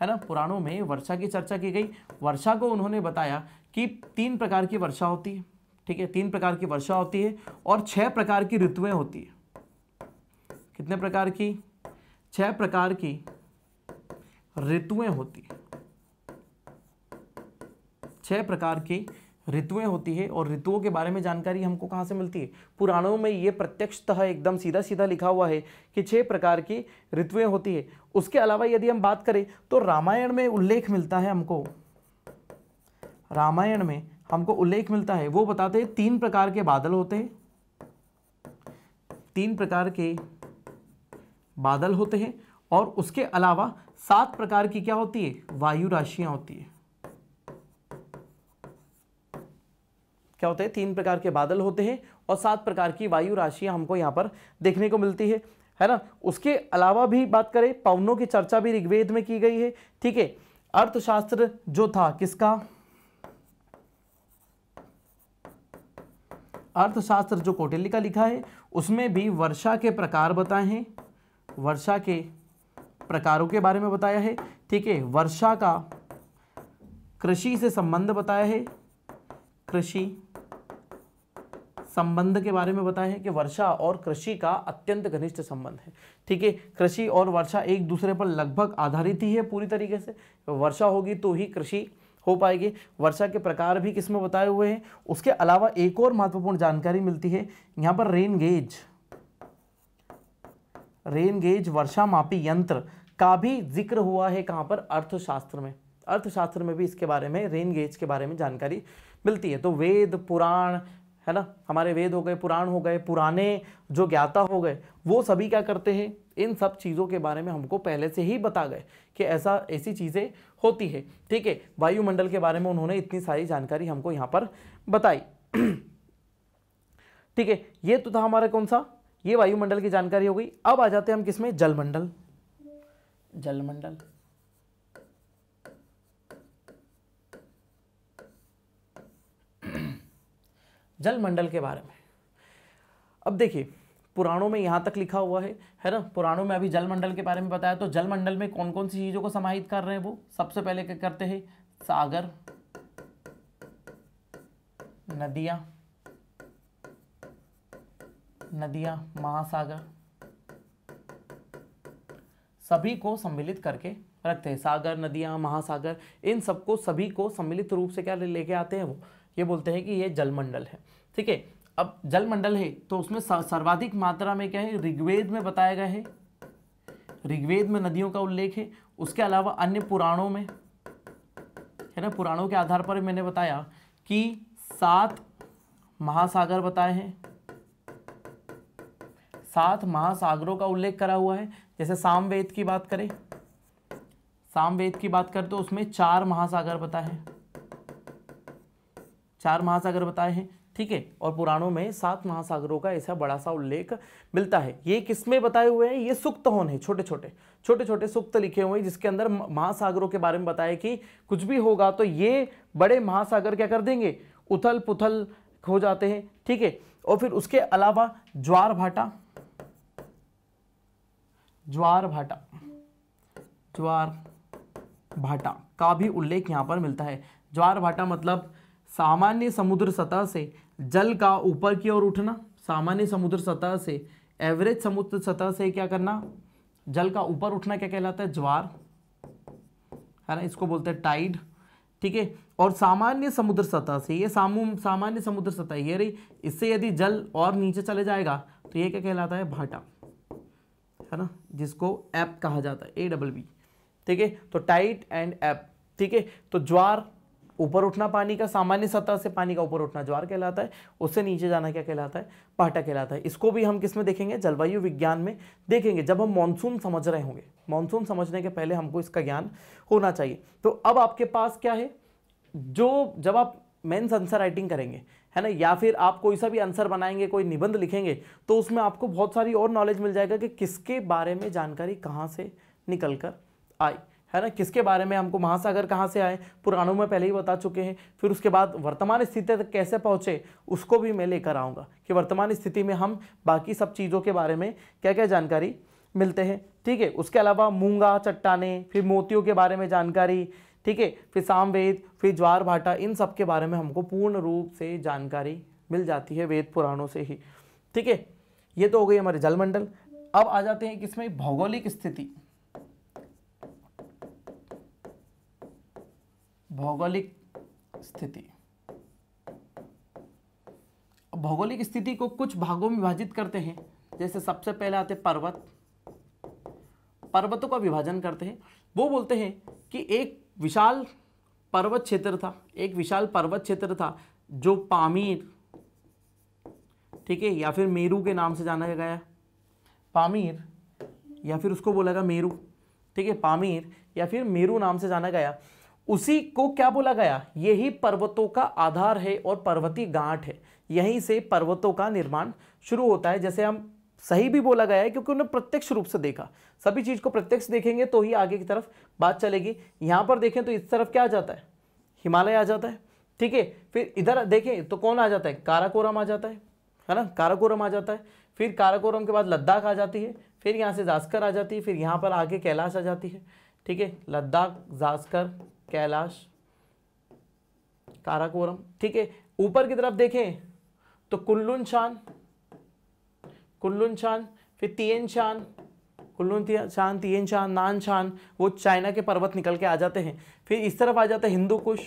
है ना पुराणों में वर्षा की चर्चा की गई वर्षा को उन्होंने बताया कि तीन प्रकार की वर्षा होती है ठीक है तीन प्रकार की वर्षा होती है और छह प्रकार की ऋतुएं होती है कितने प्रकार की छह प्रकार की ऋतुएं होती है छह प्रकार की ऋतुएं होती है और ऋतुओं के बारे में जानकारी हमको कहाँ से मिलती है पुराणों में ये प्रत्यक्षतः एकदम सीधा सीधा लिखा हुआ है कि छह प्रकार की ऋतुएं होती है उसके अलावा यदि हम बात करें तो रामायण में उल्लेख मिलता है हमको रामायण में हमको उल्लेख मिलता है वो बताते हैं तीन प्रकार के बादल होते हैं तीन प्रकार के बादल होते हैं और उसके अलावा सात प्रकार की क्या होती है वायु राशियाँ होती है क्या होते हैं तीन प्रकार के बादल होते हैं और सात प्रकार की वायु राशियाँ हमको यहाँ पर देखने को मिलती है है ना उसके अलावा भी बात करें पवनों की चर्चा भी ऋग्वेद में की गई है ठीक है अर्थशास्त्र जो था किसका अर्थशास्त्र जो कोटेली का लिखा है उसमें भी वर्षा के प्रकार बताए हैं वर्षा के प्रकारों के बारे में बताया है ठीक है वर्षा का कृषि से संबंध बताया है कृषि संबंध के बारे में बताए हैं कि वर्षा और कृषि का अत्यंत घनिष्ठ संबंध है ठीक है कृषि और वर्षा एक दूसरे पर लगभग आधारित ही है पूरी तरीके से वर्षा होगी तो ही कृषि हो पाएगी वर्षा के प्रकार भी किसमें बताए हुए हैं उसके अलावा एक और महत्वपूर्ण जानकारी मिलती है यहाँ पर रेन गेज रेन गेज वर्षा मापी यंत्र का भी जिक्र हुआ है कहाँ पर अर्थशास्त्र में अर्थशास्त्र में भी इसके बारे में रेन गेज के बारे में जानकारी मिलती है तो वेद पुराण है ना हमारे वेद हो गए पुराण हो गए पुराने जो ज्ञाता हो गए वो सभी क्या करते हैं इन सब चीज़ों के बारे में हमको पहले से ही बता गए कि ऐसा ऐसी चीज़ें होती है ठीक है वायुमंडल के बारे में उन्होंने इतनी सारी जानकारी हमको यहाँ पर बताई ठीक है ये तो था हमारा कौन सा ये वायुमंडल की जानकारी हो गई अब आ जाते हैं हम किसमें जलमंडल जलमंडल जलमंडल के बारे में अब देखिए पुराणों में यहाँ तक लिखा हुआ है है ना पुराणों में अभी जलमंडल के बारे में बताया तो जलमंडल में कौन कौन सी चीज़ों को समाहित कर रहे हैं वो सबसे पहले क्या करते हैं सागर नदियाँ नदियाँ महासागर सभी को सम्मिलित करके रखते हैं सागर नदियाँ महासागर इन सबको सभी को सम्मिलित रूप से क्या लेके आते हैं वो ये बोलते हैं कि ये जलमंडल है ठीक है अब जलमंडल है तो उसमें सर्वाधिक मात्रा में क्या है ऋग्वेद में बताया गया है ऋग्वेद में नदियों का उल्लेख है उसके अलावा अन्य पुराणों में है ना पुराणों के आधार पर मैंने बताया कि सात महासागर बताए हैं सात महासागरों का उल्लेख करा हुआ है जैसे सामवेद की बात करें सामवेद की बात करें तो उसमें चार महासागर बताए हैं चार महासागर बताए हैं ठीक है और पुराणों में सात महासागरों का ऐसा बड़ा सा उल्लेख मिलता है ये किसमें बताए हुए हैं ये सुक्त होन है छोटे छोटे छोटे छोटे सुक्त लिखे हुए हैं जिसके अंदर महासागरों के बारे में बताया कि कुछ भी होगा तो ये बड़े महासागर क्या कर देंगे उथल पुथल हो जाते हैं ठीक है और फिर उसके अलावा ज्वार भाटा ज्वार भाटा ज्वार भाटा का भी उल्लेख यहां पर मिलता है ज्वार भाटा मतलब सामान्य समुद्र सतह से जल का ऊपर की ओर उठना सामान्य समुद्र सतह से एवरेज समुद्र सतह से क्या करना जल का ऊपर उठना क्या कहलाता है ज्वार है ना इसको बोलते हैं टाइड ठीक है और सामान्य समुद्र सतह से ये सामू सामान्य समुद्र सतह ये रही इससे यदि जल और नीचे चले जाएगा तो ये क्या कहलाता है भाटा है ना जिसको ऐप कहा जाता है ए डबल बी ठीक है तो टाइट एंड ऐप ठीक है तो ज्वार ऊपर उठना पानी का सामान्य सतह से पानी का ऊपर उठना ज्वार कहलाता है उससे नीचे जाना क्या कहलाता है पाटा कहलाता है इसको भी हम किस में देखेंगे जलवायु विज्ञान में देखेंगे जब हम मानसून समझ रहे होंगे मानसून समझने के पहले हमको इसका ज्ञान होना चाहिए तो अब आपके पास क्या है जो जब आप मेन्स आंसर राइटिंग करेंगे है ना या फिर आप कोई सा भी आंसर बनाएंगे कोई निबंध लिखेंगे तो उसमें आपको बहुत सारी और नॉलेज मिल जाएगा कि किसके बारे में जानकारी कहाँ से निकल कर आई है ना किसके बारे में हमको महासागर कहाँ से आए पुराणों में पहले ही बता चुके हैं फिर उसके बाद वर्तमान स्थिति तक कैसे पहुँचे उसको भी मैं लेकर आऊँगा कि वर्तमान स्थिति में हम बाकी सब चीज़ों के बारे में क्या क्या जानकारी मिलते हैं ठीक है उसके अलावा मूंगा चट्टाने फिर मोतियों के बारे में जानकारी ठीक है फिर सामवेद फिर ज्वार भाटा इन सब के बारे में हमको पूर्ण रूप से जानकारी मिल जाती है वेद पुराणों से ही ठीक है ये तो हो गई हमारे जलमंडल अब आ जाते हैं किसमें भौगोलिक स्थिति भौगोलिक स्थिति भौगोलिक स्थिति को कुछ भागों में विभाजित करते हैं जैसे सबसे पहले आते पर्वत पर्वतों का विभाजन करते हैं वो बोलते हैं कि एक विशाल पर्वत क्षेत्र था एक विशाल पर्वत क्षेत्र था जो पामीर ठीक है या फिर मेरू के नाम से जाना गया पामीर या फिर उसको बोला गया मेरू ठीक है पामीर या फिर मेरू नाम से जाना गया उसी को क्या बोला गया यही पर्वतों का आधार है और पर्वती गांठ है यहीं से पर्वतों का निर्माण शुरू होता है जैसे हम सही भी बोला गया है क्योंकि उन्हें प्रत्यक्ष रूप से देखा सभी चीज़ को प्रत्यक्ष देखेंगे तो ही आगे की तरफ बात चलेगी यहाँ पर देखें तो इस तरफ क्या आ जाता है हिमालय आ जाता है ठीक है फिर इधर देखें तो कौन आ जाता है काराकोरम आ जाता है है ना काराकोरम आ जाता है फिर काराकोरम के बाद लद्दाख आ जाती है फिर यहाँ से जास्कर आ जाती है फिर यहाँ पर आगे कैलाश आ जाती है ठीक है लद्दाख जास्कर कैलाश काराकोरम ठीक है ऊपर की तरफ देखें तो कुल्लुन शान कुल्लुन शान फिर तियन शान कुल्लुन शान तियन शान नान शान वो चाइना के पर्वत निकल के आ जाते हैं फिर इस तरफ आ जाते हैं हिंदू कुश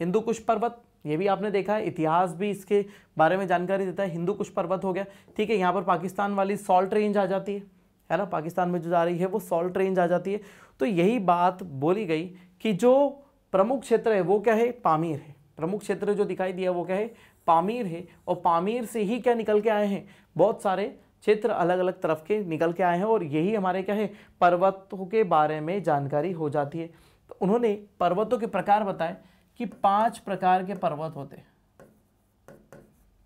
हिंदू कुश पर्वत ये भी आपने देखा है इतिहास भी इसके बारे में जानकारी देता है हिंदू कुश पर्वत हो गया ठीक है यहाँ पर पाकिस्तान वाली सॉल्ट रेंज आ जाती है है ना पाकिस्तान में जो जा रही है वो सॉल्ट रेंज आ जाती है तो यही बात बोली गई कि जो प्रमुख क्षेत्र है वो क्या है पामीर है प्रमुख क्षेत्र जो दिखाई दिया वो क्या है पामीर है और पामीर से ही क्या निकल के आए हैं बहुत सारे क्षेत्र अलग अलग तरफ के निकल के आए हैं और यही हमारे क्या है पर्वतों के बारे में जानकारी हो जाती है तो उन्होंने पर्वतों के प्रकार बताए कि पांच प्रकार के पर्वत होते हैं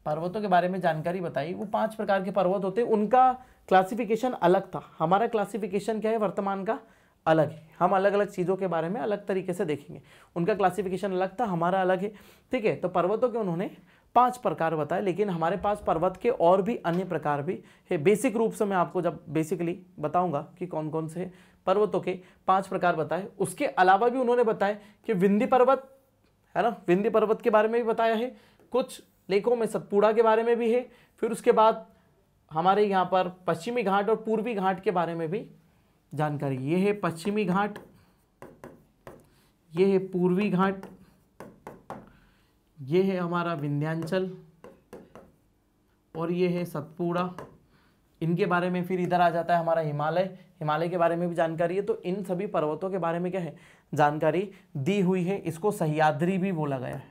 पर्वतों के बारे में जानकारी बताई वो पांच प्रकार के पर्वत होते उनका क्लासिफिकेशन अलग था हमारा क्लासिफिकेशन क्या है वर्तमान का अलग है हम अलग अलग चीज़ों के बारे में अलग तरीके से देखेंगे उनका क्लासिफिकेशन अलग था हमारा अलग है ठीक है तो पर्वतों के उन्होंने पांच प्रकार बताए लेकिन हमारे पास पर्वत के और भी अन्य प्रकार भी है बेसिक रूप से मैं आपको जब बेसिकली बताऊंगा कि कौन कौन से पर्वतों के पांच प्रकार बताए उसके अलावा भी उन्होंने बताया कि विंध्य पर्वत है ना विंध्य पर्वत के बारे में भी बताया है कुछ लेखों में सतपुड़ा के बारे में भी है फिर उसके बाद हमारे यहाँ पर पश्चिमी घाट और पूर्वी घाट के बारे में भी जानकारी ये है पश्चिमी घाट ये है पूर्वी घाट ये है हमारा विंध्यांचल और ये है सतपुड़ा इनके बारे में फिर इधर आ जाता है हमारा हिमालय हिमालय के बारे में भी जानकारी है तो इन सभी पर्वतों के बारे में क्या है जानकारी दी हुई है इसको सहयाद्री भी बोला गया है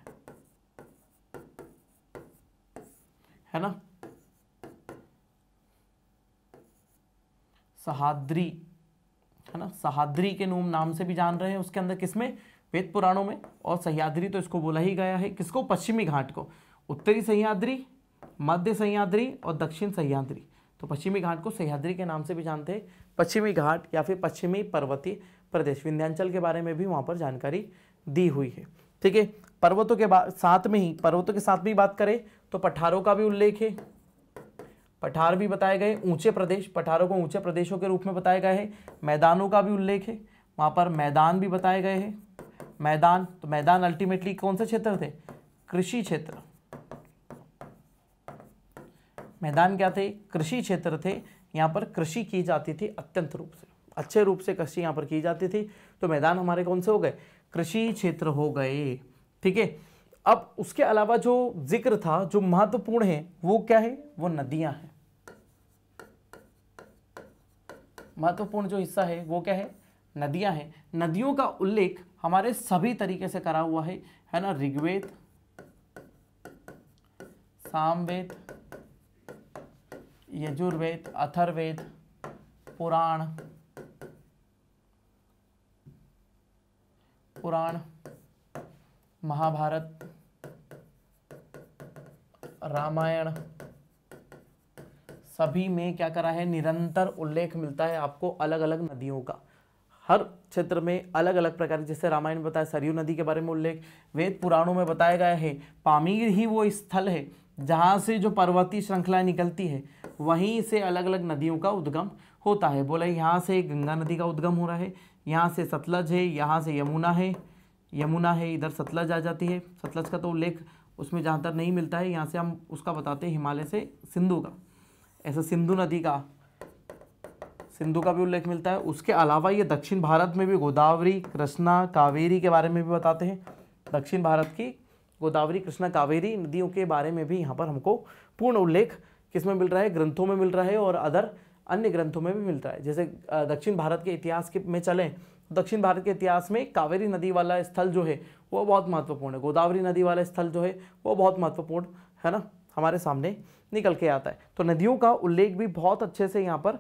है ना सहाद्री है ना सहाद्री के नूम नाम से भी जान रहे हैं उसके अंदर किसमें वेद पुराणों में और सह्याद्री तो इसको बोला ही गया है किसको पश्चिमी घाट को उत्तरी सह्याद्री मध्य सह्याद्री और दक्षिण सह्याद्री तो पश्चिमी घाट को सह्याद्री के नाम से भी जानते हैं पश्चिमी घाट या फिर पश्चिमी पर्वतीय प्रदेश विंध्यांचल के बारे में भी वहाँ पर जानकारी दी हुई है ठीक है पर्वतों के साथ में ही पर्वतों के साथ में ही बात करें तो पठारों का भी उल्लेख है पठार भी बताए गए ऊंचे प्रदेश पठारों को ऊंचे प्रदेशों के रूप में बताया गया है मैदानों का भी उल्लेख है वहाँ पर मैदान भी बताए गए हैं मैदान तो मैदान अल्टीमेटली कौन से क्षेत्र थे कृषि क्षेत्र मैदान क्या थे कृषि क्षेत्र थे यहाँ पर कृषि की जाती थी अत्यंत रूप से अच्छे रूप से कृषि यहाँ पर की जाती थी तो मैदान हमारे कौन से हो गए कृषि क्षेत्र हो गए ठीक है अब उसके अलावा जो जिक्र था जो महत्वपूर्ण है वो क्या है वो नदियाँ हैं महत्वपूर्ण जो हिस्सा है वो क्या है नदियां हैं नदियों का उल्लेख हमारे सभी तरीके से करा हुआ है है ना ऋग्वेद सामवेद यजुर्वेद अथर्वेद पुराण पुराण महाभारत रामायण सभी में क्या करा है निरंतर उल्लेख मिलता है आपको अलग अलग नदियों का हर क्षेत्र में अलग अलग प्रकार जैसे रामायण बताया सरयू नदी के बारे में उल्लेख वेद पुराणों में बताया गया है पामीर ही वो स्थल है जहाँ से जो पर्वतीय श्रृंखला निकलती है वहीं से अलग अलग नदियों का उद्गम होता है बोला यहाँ से गंगा नदी का उद्गम हो रहा है यहाँ से सतलज है यहाँ से यमुना है यमुना है इधर सतलज आ जाती है सतलज का तो उल्लेख उसमें जहाँ तक नहीं मिलता है यहाँ से हम उसका बताते हैं हिमालय से सिंधु का ऐसा सिंधु नदी का सिंधु का भी उल्लेख मिलता है उसके अलावा ये दक्षिण भारत में भी गोदावरी कृष्णा कावेरी के बारे में भी बताते हैं दक्षिण भारत की गोदावरी कृष्णा कावेरी नदियों के बारे में भी यहाँ पर हमको पूर्ण उल्लेख किस में मिल रहा है ग्रंथों में मिल रहा है और अदर अन्य ग्रंथों में भी मिल रहा है जैसे दक्षिण भारत के इतिहास के में चलें तो दक्षिण भारत के इतिहास में कावेरी नदी वाला स्थल जो है वो बहुत महत्वपूर्ण है गोदावरी नदी वाला स्थल जो है वो बहुत महत्वपूर्ण है ना हमारे सामने निकल के आता है तो नदियों का उल्लेख भी बहुत अच्छे से यहाँ पर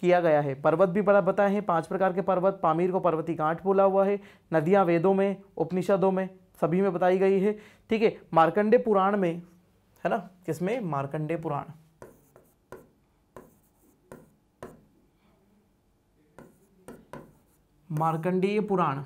किया गया है पर्वत भी बड़ा बताए हैं पांच प्रकार के पर्वत पामीर को पर्वती गांठ बोला हुआ है नदियाँ वेदों में उपनिषदों में सभी में बताई गई है ठीक है मार्कंडे पुराण में है ना किसमें मार्कंडे पुराण मार्कंडेय पुराण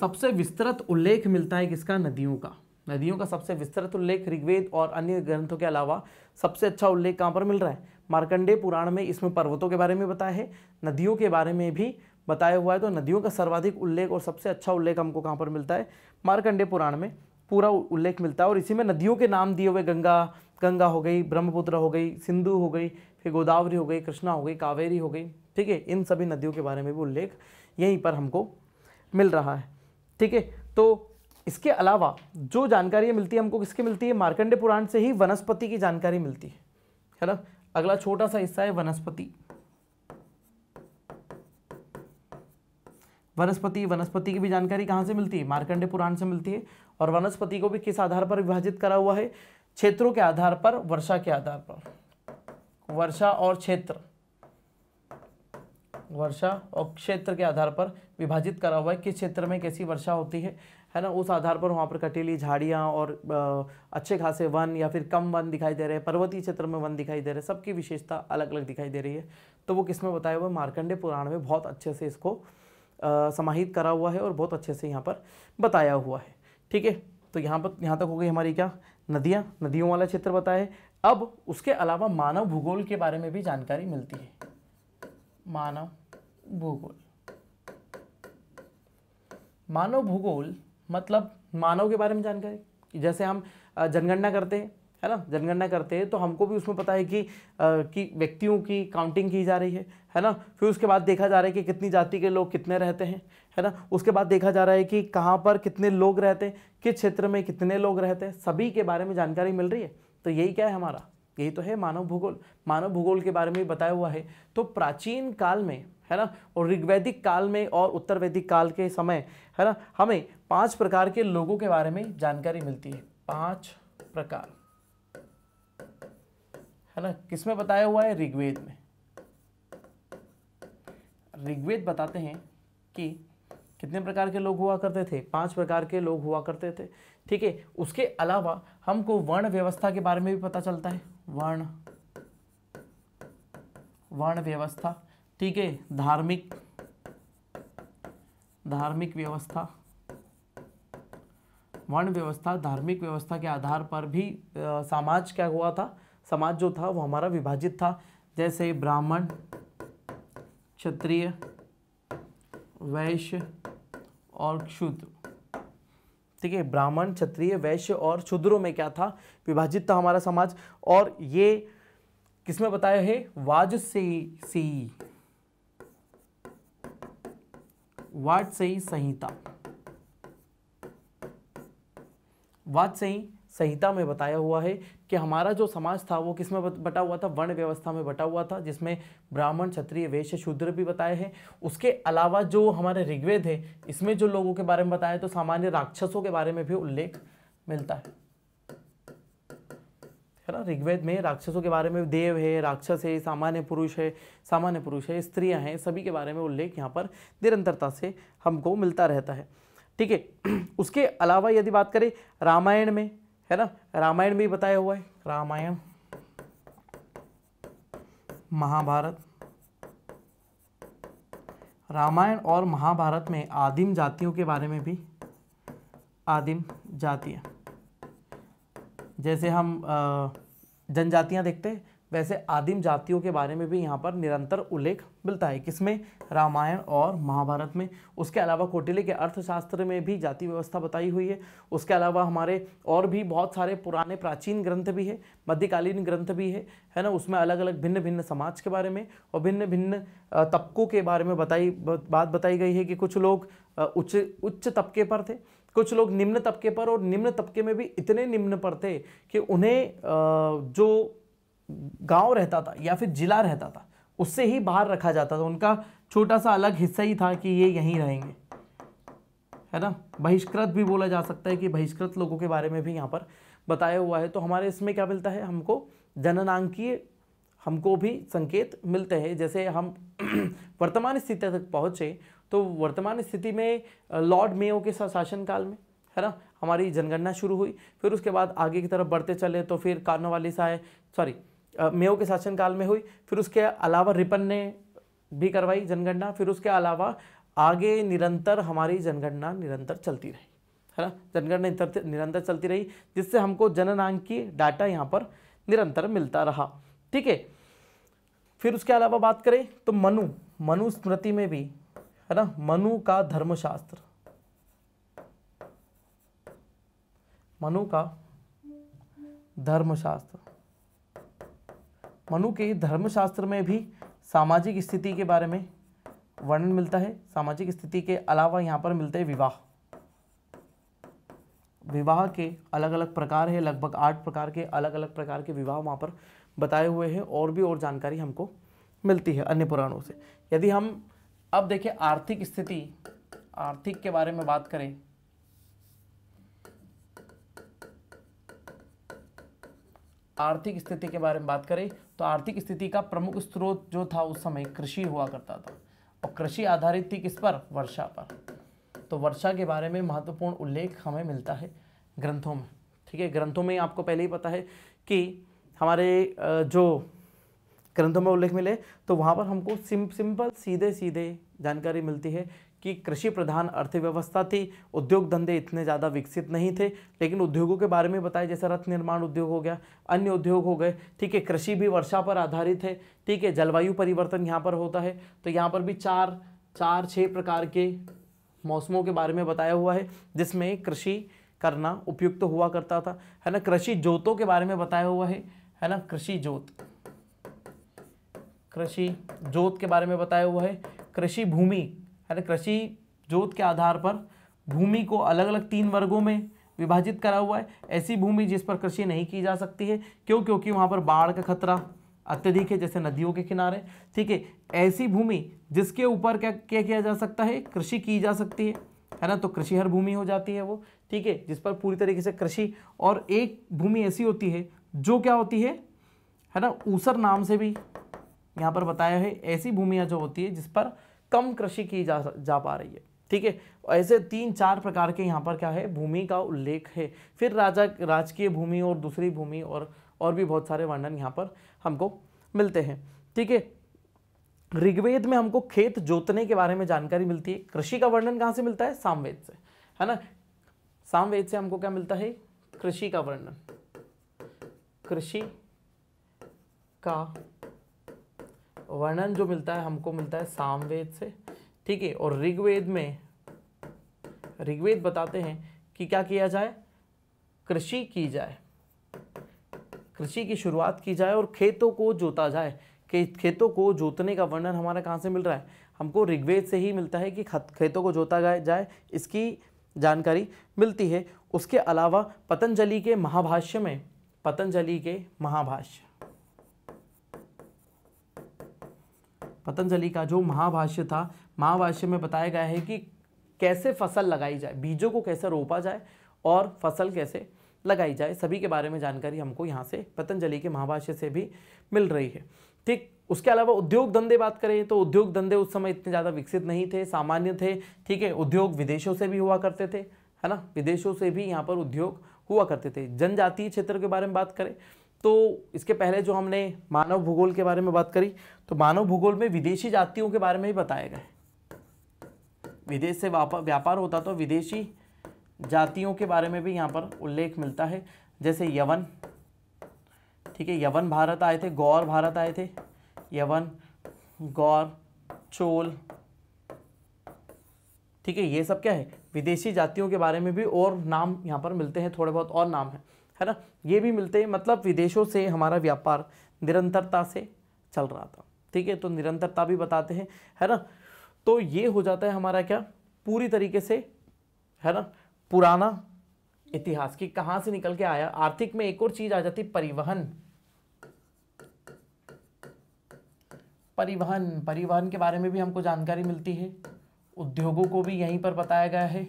सबसे विस्तृत उल्लेख मिलता है किसका नदियों का नदियों का सबसे विस्तृत उल्लेख ऋग्वेद और अन्य ग्रंथों के अलावा सबसे अच्छा उल्लेख कहाँ पर मिल रहा है मार्कंडेय पुराण में इसमें पर्वतों के बारे में बताया है नदियों के बारे में भी बताया हुआ है तो नदियों का सर्वाधिक उल्लेख और सबसे अच्छा उल्लेख हमको कहाँ पर मिलता है मार्कंडेय पुराण में पूरा उल्लेख मिलता है और इसी में नदियों के नाम दिए हुए गंगा गंगा हो गई ब्रह्मपुत्र हो गई सिंधु हो गई फिर गोदावरी हो गई कृष्णा हो गई कावेरी हो गई ठीक है इन सभी नदियों के बारे में भी उल्लेख यहीं पर हमको मिल रहा है ठीक है तो इसके अलावा जो जानकारी मिलती है हमको किसकी मिलती है मार्कंडे पुराण से ही वनस्पति की जानकारी मिलती है है ना अगला छोटा सा हिस्सा है वनस्पति वनस्पति वनस्पति की भी जानकारी कहाँ से मिलती है मार्कंडे पुराण से मिलती है और वनस्पति को भी किस आधार पर विभाजित करा हुआ है क्षेत्रों के आधार पर वर्षा के आधार पर वर्षा और क्षेत्र वर्षा और क्षेत्र के आधार पर विभाजित करा हुआ है किस क्षेत्र में कैसी वर्षा होती है है ना उस आधार पर वहाँ पर कटीली झाड़ियाँ और अच्छे खासे वन या फिर कम वन दिखाई दे रहे हैं पर्वतीय क्षेत्र में वन दिखाई दे रहे हैं सबकी विशेषता अलग अलग दिखाई दे रही है तो वो किसमें बताया हुआ मार्कंडे पुराण में बहुत अच्छे से इसको समाहित करा हुआ है और बहुत अच्छे से यहाँ पर बताया हुआ है ठीक है तो यहाँ पर यहाँ तक हो गई हमारी क्या नदियाँ नदियों वाला क्षेत्र बताया अब उसके अलावा मानव भूगोल के बारे में भी जानकारी मिलती है मानव भूगोल मानव भूगोल मतलब मानव के बारे में जानकारी जैसे हम जनगणना करते हैं है ना जनगणना करते हैं तो हमको भी उसमें पता है कि आ, कि व्यक्तियों की काउंटिंग की जा रही है है ना फिर उसके बाद देखा जा रहा है कि कितनी जाति के लोग कितने रहते हैं है ना उसके बाद देखा जा रहा है कि कहाँ पर कितने लोग रहते हैं किस क्षेत्र में कितने लोग रहते हैं सभी के बारे में जानकारी मिल रही है तो यही क्या है हमारा यही तो है मानव भूगोल मानव भूगोल के बारे में बताया हुआ है तो प्राचीन काल में है ना और ऋग्वैदिक काल में और उत्तर वैदिक काल के समय है ना हमें पांच प्रकार के लोगों के बारे में जानकारी मिलती है पांच प्रकार है ना किसमें बताया हुआ है ऋग्वेद में ऋग्वेद बताते हैं कि कितने प्रकार के लोग हुआ करते थे पांच प्रकार के लोग हुआ करते थे ठीक है उसके अलावा हमको वर्ण व्यवस्था के बारे में भी पता चलता है वर्ण वर्ण व्यवस्था ठीक है धार्मिक धार्मिक व्यवस्था वर्ण व्यवस्था धार्मिक व्यवस्था के आधार पर भी आ, समाज क्या हुआ था समाज जो था वो हमारा विभाजित था जैसे ब्राह्मण क्षत्रिय वैश्य और क्षुद्र ठीक है ब्राह्मण क्षत्रिय वैश्य और शूद्रों में क्या था विभाजित था हमारा समाज और ये किसमें बताया है वाज से सी वाजसेयी से संहिता ही संहिता में बताया हुआ है कि हमारा जो समाज था वो किसमें बटा हुआ था वर्ण व्यवस्था में बटा हुआ था जिसमें ब्राह्मण क्षत्रिय वैश्य शूद्र भी बताए हैं उसके अलावा जो हमारे ऋग्वेद है इसमें जो लोगों के बारे में बताया तो सामान्य राक्षसों के बारे में भी उल्लेख मिलता है ना ऋग्वेद में राक्षसों के बारे में देव है राक्षस है सामान्य पुरुष है सामान्य पुरुष है स्त्रियां हैं सभी के बारे में उल्लेख यहाँ पर निरंतरता से हमको मिलता रहता है ठीक है उसके अलावा यदि बात करें रामायण में है ना रामायण भी बताया हुआ है रामायण महाभारत रामायण और महाभारत में आदिम जातियों के बारे में भी आदिम जातियाँ जैसे हम जनजातियाँ देखते हैं वैसे आदिम जातियों के बारे में भी यहाँ पर निरंतर उल्लेख मिलता है किसमें रामायण और महाभारत में उसके अलावा कोटिले के अर्थशास्त्र में भी जाति व्यवस्था बताई हुई है उसके अलावा हमारे और भी बहुत सारे पुराने प्राचीन ग्रंथ भी है मध्यकालीन ग्रंथ भी है है ना उसमें अलग अलग भिन्न भिन्न समाज के बारे में और भिन्न भिन्न तबकों के बारे में बताई बात बताई गई है कि कुछ लोग उच्च उच्च तबके पर थे कुछ लोग निम्न तबके पर और निम्न तबके में भी इतने निम्न पर थे कि उन्हें जो गांव रहता था या फिर जिला रहता था उससे ही बाहर रखा जाता था उनका छोटा सा अलग हिस्सा ही था कि ये यहीं रहेंगे है ना बहिष्कृत भी बोला जा सकता है कि बहिष्कृत लोगों के बारे में भी यहाँ पर बताया हुआ है तो हमारे इसमें क्या मिलता है हमको जननांकीय हमको भी संकेत मिलते हैं जैसे हम वर्तमान स्थिति तक पहुँचे तो वर्तमान स्थिति में लॉर्ड मेयो के शासनकाल में है ना हमारी जनगणना शुरू हुई फिर उसके बाद आगे की तरफ बढ़ते चले तो फिर कार्नवालिस आए सॉरी मेयो के शासनकाल में हुई फिर उसके अलावा रिपन ने भी करवाई जनगणना फिर उसके अलावा आगे निरंतर हमारी जनगणना निरंतर चलती रही है ना जनगणना निरंतर चलती रही जिससे हमको जननांग की डाटा यहाँ पर निरंतर मिलता रहा ठीक है फिर उसके अलावा बात करें तो मनु मनु स्मृति में भी है ना मनु का धर्मशास्त्र मनु का धर्मशास्त्र मनु के धर्मशास्त्र में भी सामाजिक स्थिति के बारे में वर्णन मिलता है सामाजिक स्थिति के अलावा यहाँ पर मिलते हैं विवाह विवाह के अलग अलग प्रकार है लगभग आठ प्रकार के अलग अलग प्रकार के विवाह वहाँ पर बताए हुए हैं और भी और जानकारी हमको मिलती है अन्य पुराणों से यदि हम अब देखें आर्थिक स्थिति आर्थिक के बारे में बात करें आर्थिक स्थिति के बारे में बात करें तो आर्थिक स्थिति का प्रमुख स्रोत जो था उस समय कृषि हुआ करता था और कृषि आधारित थी किस पर वर्षा पर तो वर्षा के बारे में महत्वपूर्ण उल्लेख हमें मिलता है ग्रंथों में ठीक है ग्रंथों में आपको पहले ही पता है कि हमारे जो ग्रंथों में उल्लेख मिले तो वहाँ पर हमको सिम सिंपल सीधे सीधे जानकारी मिलती है कि कृषि प्रधान अर्थव्यवस्था थी उद्योग धंधे इतने ज़्यादा विकसित नहीं थे लेकिन उद्योगों के बारे में बताया जैसे रथ निर्माण उद्योग हो गया अन्य उद्योग हो गए ठीक है कृषि भी वर्षा पर आधारित है ठीक है जलवायु परिवर्तन यहाँ पर होता है तो यहाँ पर भी चार चार छः प्रकार के मौसमों के बारे में बताया हुआ है जिसमें कृषि करना उपयुक्त तो हुआ करता था है ना कृषि जोतों के बारे में बताया हुआ है है ना कृषि जोत कृषि जोत के बारे में बताया हुआ है कृषि भूमि यानी कृषि जोत के आधार पर भूमि को अलग अलग तीन वर्गों में विभाजित करा हुआ है ऐसी भूमि जिस पर कृषि नहीं की जा सकती है क्यों क्योंकि वहाँ पर बाढ़ का खतरा अत्यधिक है जैसे नदियों के किनारे ठीक है ऐसी भूमि जिसके ऊपर क्या क्या किया जा सकता है कृषि की जा सकती है है ना तो कृषि हर भूमि हो जाती है वो ठीक है जिस पर पूरी तरीके से कृषि और एक भूमि ऐसी होती है जो क्या होती है है ना ऊसर नाम से भी यहाँ पर बताया है ऐसी भूमियाँ जो होती है जिस पर कम कृषि की जा जा पा रही है ठीक है ऐसे तीन चार प्रकार के यहाँ पर क्या है भूमि का उल्लेख है फिर राजा राजकीय भूमि और दूसरी भूमि और और भी बहुत सारे वर्णन यहाँ पर हमको मिलते हैं ठीक है ऋग्वेद में हमको खेत जोतने के बारे में जानकारी मिलती है कृषि का वर्णन कहाँ से मिलता है सामवेद से है ना सामवेद से हमको क्या मिलता है कृषि का वर्णन कृषि का वर्णन जो मिलता है हमको मिलता है सामवेद से ठीक है और ऋग्वेद में ऋग्वेद बताते हैं कि क्या किया जाए कृषि की जाए कृषि की शुरुआत की जाए और खेतों को जोता जाए कि खेतों को जोतने का वर्णन हमारा कहाँ से मिल रहा है हमको ऋग्वेद से ही मिलता है कि खेतों को जोता जाए इसकी जानकारी मिलती है उसके अलावा पतंजलि के महाभाष्य में पतंजलि के महाभाष्य पतंजलि का जो महाभाष्य था महाभाष्य में बताया गया है कि कैसे फसल लगाई जाए बीजों को कैसे रोपा जाए और फसल कैसे लगाई जाए सभी के बारे में जानकारी हमको यहाँ से पतंजलि के महाभाष्य से भी मिल रही है ठीक उसके अलावा उद्योग धंधे बात करें तो उद्योग धंधे उस समय इतने ज़्यादा विकसित नहीं थे सामान्य थे ठीक है उद्योग विदेशों से भी हुआ करते थे है ना विदेशों से भी यहाँ पर उद्योग हुआ करते थे जनजातीय क्षेत्र के बारे में बात करें तो इसके पहले जो हमने मानव भूगोल के बारे में बात करी तो मानव भूगोल में विदेशी जातियों के बारे में ही बताए गए विदेश से व्यापार होता तो विदेशी जातियों के बारे में भी यहाँ पर उल्लेख मिलता है जैसे यवन ठीक है यवन भारत आए थे गौर भारत आए थे यवन गौर चोल ठीक है ये सब क्या है विदेशी जातियों के बारे में भी और नाम यहाँ पर मिलते हैं थोड़े बहुत और नाम हैं है ना ये भी मिलते हैं मतलब विदेशों से हमारा व्यापार निरंतरता से चल रहा था ठीक है तो निरंतरता भी बताते हैं है ना तो ये हो जाता है हमारा क्या पूरी तरीके से है ना पुराना इतिहास की कहाँ से निकल के आया आर्थिक में एक और चीज आ जाती परिवहन परिवहन परिवहन के बारे में भी हमको जानकारी मिलती है उद्योगों को भी यहीं पर बताया गया है